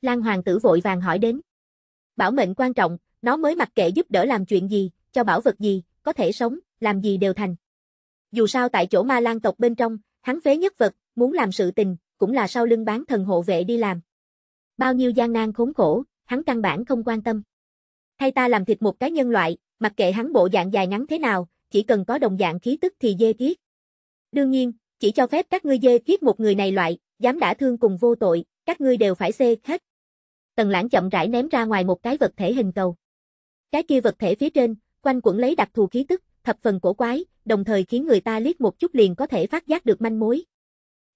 Lan Hoàng tử vội vàng hỏi đến. Bảo mệnh quan trọng, nó mới mặc kệ giúp đỡ làm chuyện gì, cho bảo vật gì, có thể sống, làm gì đều thành. Dù sao tại chỗ ma lan tộc bên trong, hắn phế nhất vật, muốn làm sự tình, cũng là sau lưng bán thần hộ vệ đi làm. Bao nhiêu gian nan khốn khổ, hắn căn bản không quan tâm. Thay ta làm thịt một cái nhân loại, mặc kệ hắn bộ dạng dài ngắn thế nào, chỉ cần có đồng dạng khí tức thì dê thiết. Đương nhiên, chỉ cho phép các ngươi dê giết một người này loại, dám đã thương cùng vô tội, các ngươi đều phải xê hết. Tần lãng chậm rãi ném ra ngoài một cái vật thể hình cầu. Cái kia vật thể phía trên, quanh quẩn lấy đặc thù khí tức, thập phần cổ quái, đồng thời khiến người ta liếc một chút liền có thể phát giác được manh mối.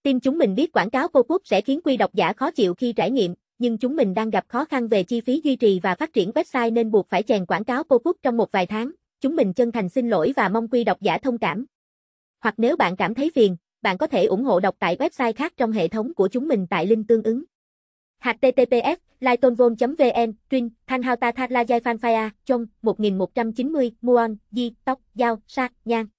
Tin chúng mình biết quảng cáo cô cốt sẽ khiến quy độc giả khó chịu khi trải nghiệm, nhưng chúng mình đang gặp khó khăn về chi phí duy trì và phát triển website nên buộc phải chèn quảng cáo cô cốt trong một vài tháng. Chúng mình chân thành xin lỗi và mong quy độc giả thông cảm. Hoặc nếu bạn cảm thấy phiền, bạn có thể ủng hộ đọc tại website khác trong hệ thống của chúng mình tại link tương ứng. HTTPS, lightonvol.vn, Trinh, Thanh Hao Ta Thạc La Giai Phan Phaya, Trong, 1190, Muon, Di, Tóc, Giao, Sa, Nhang.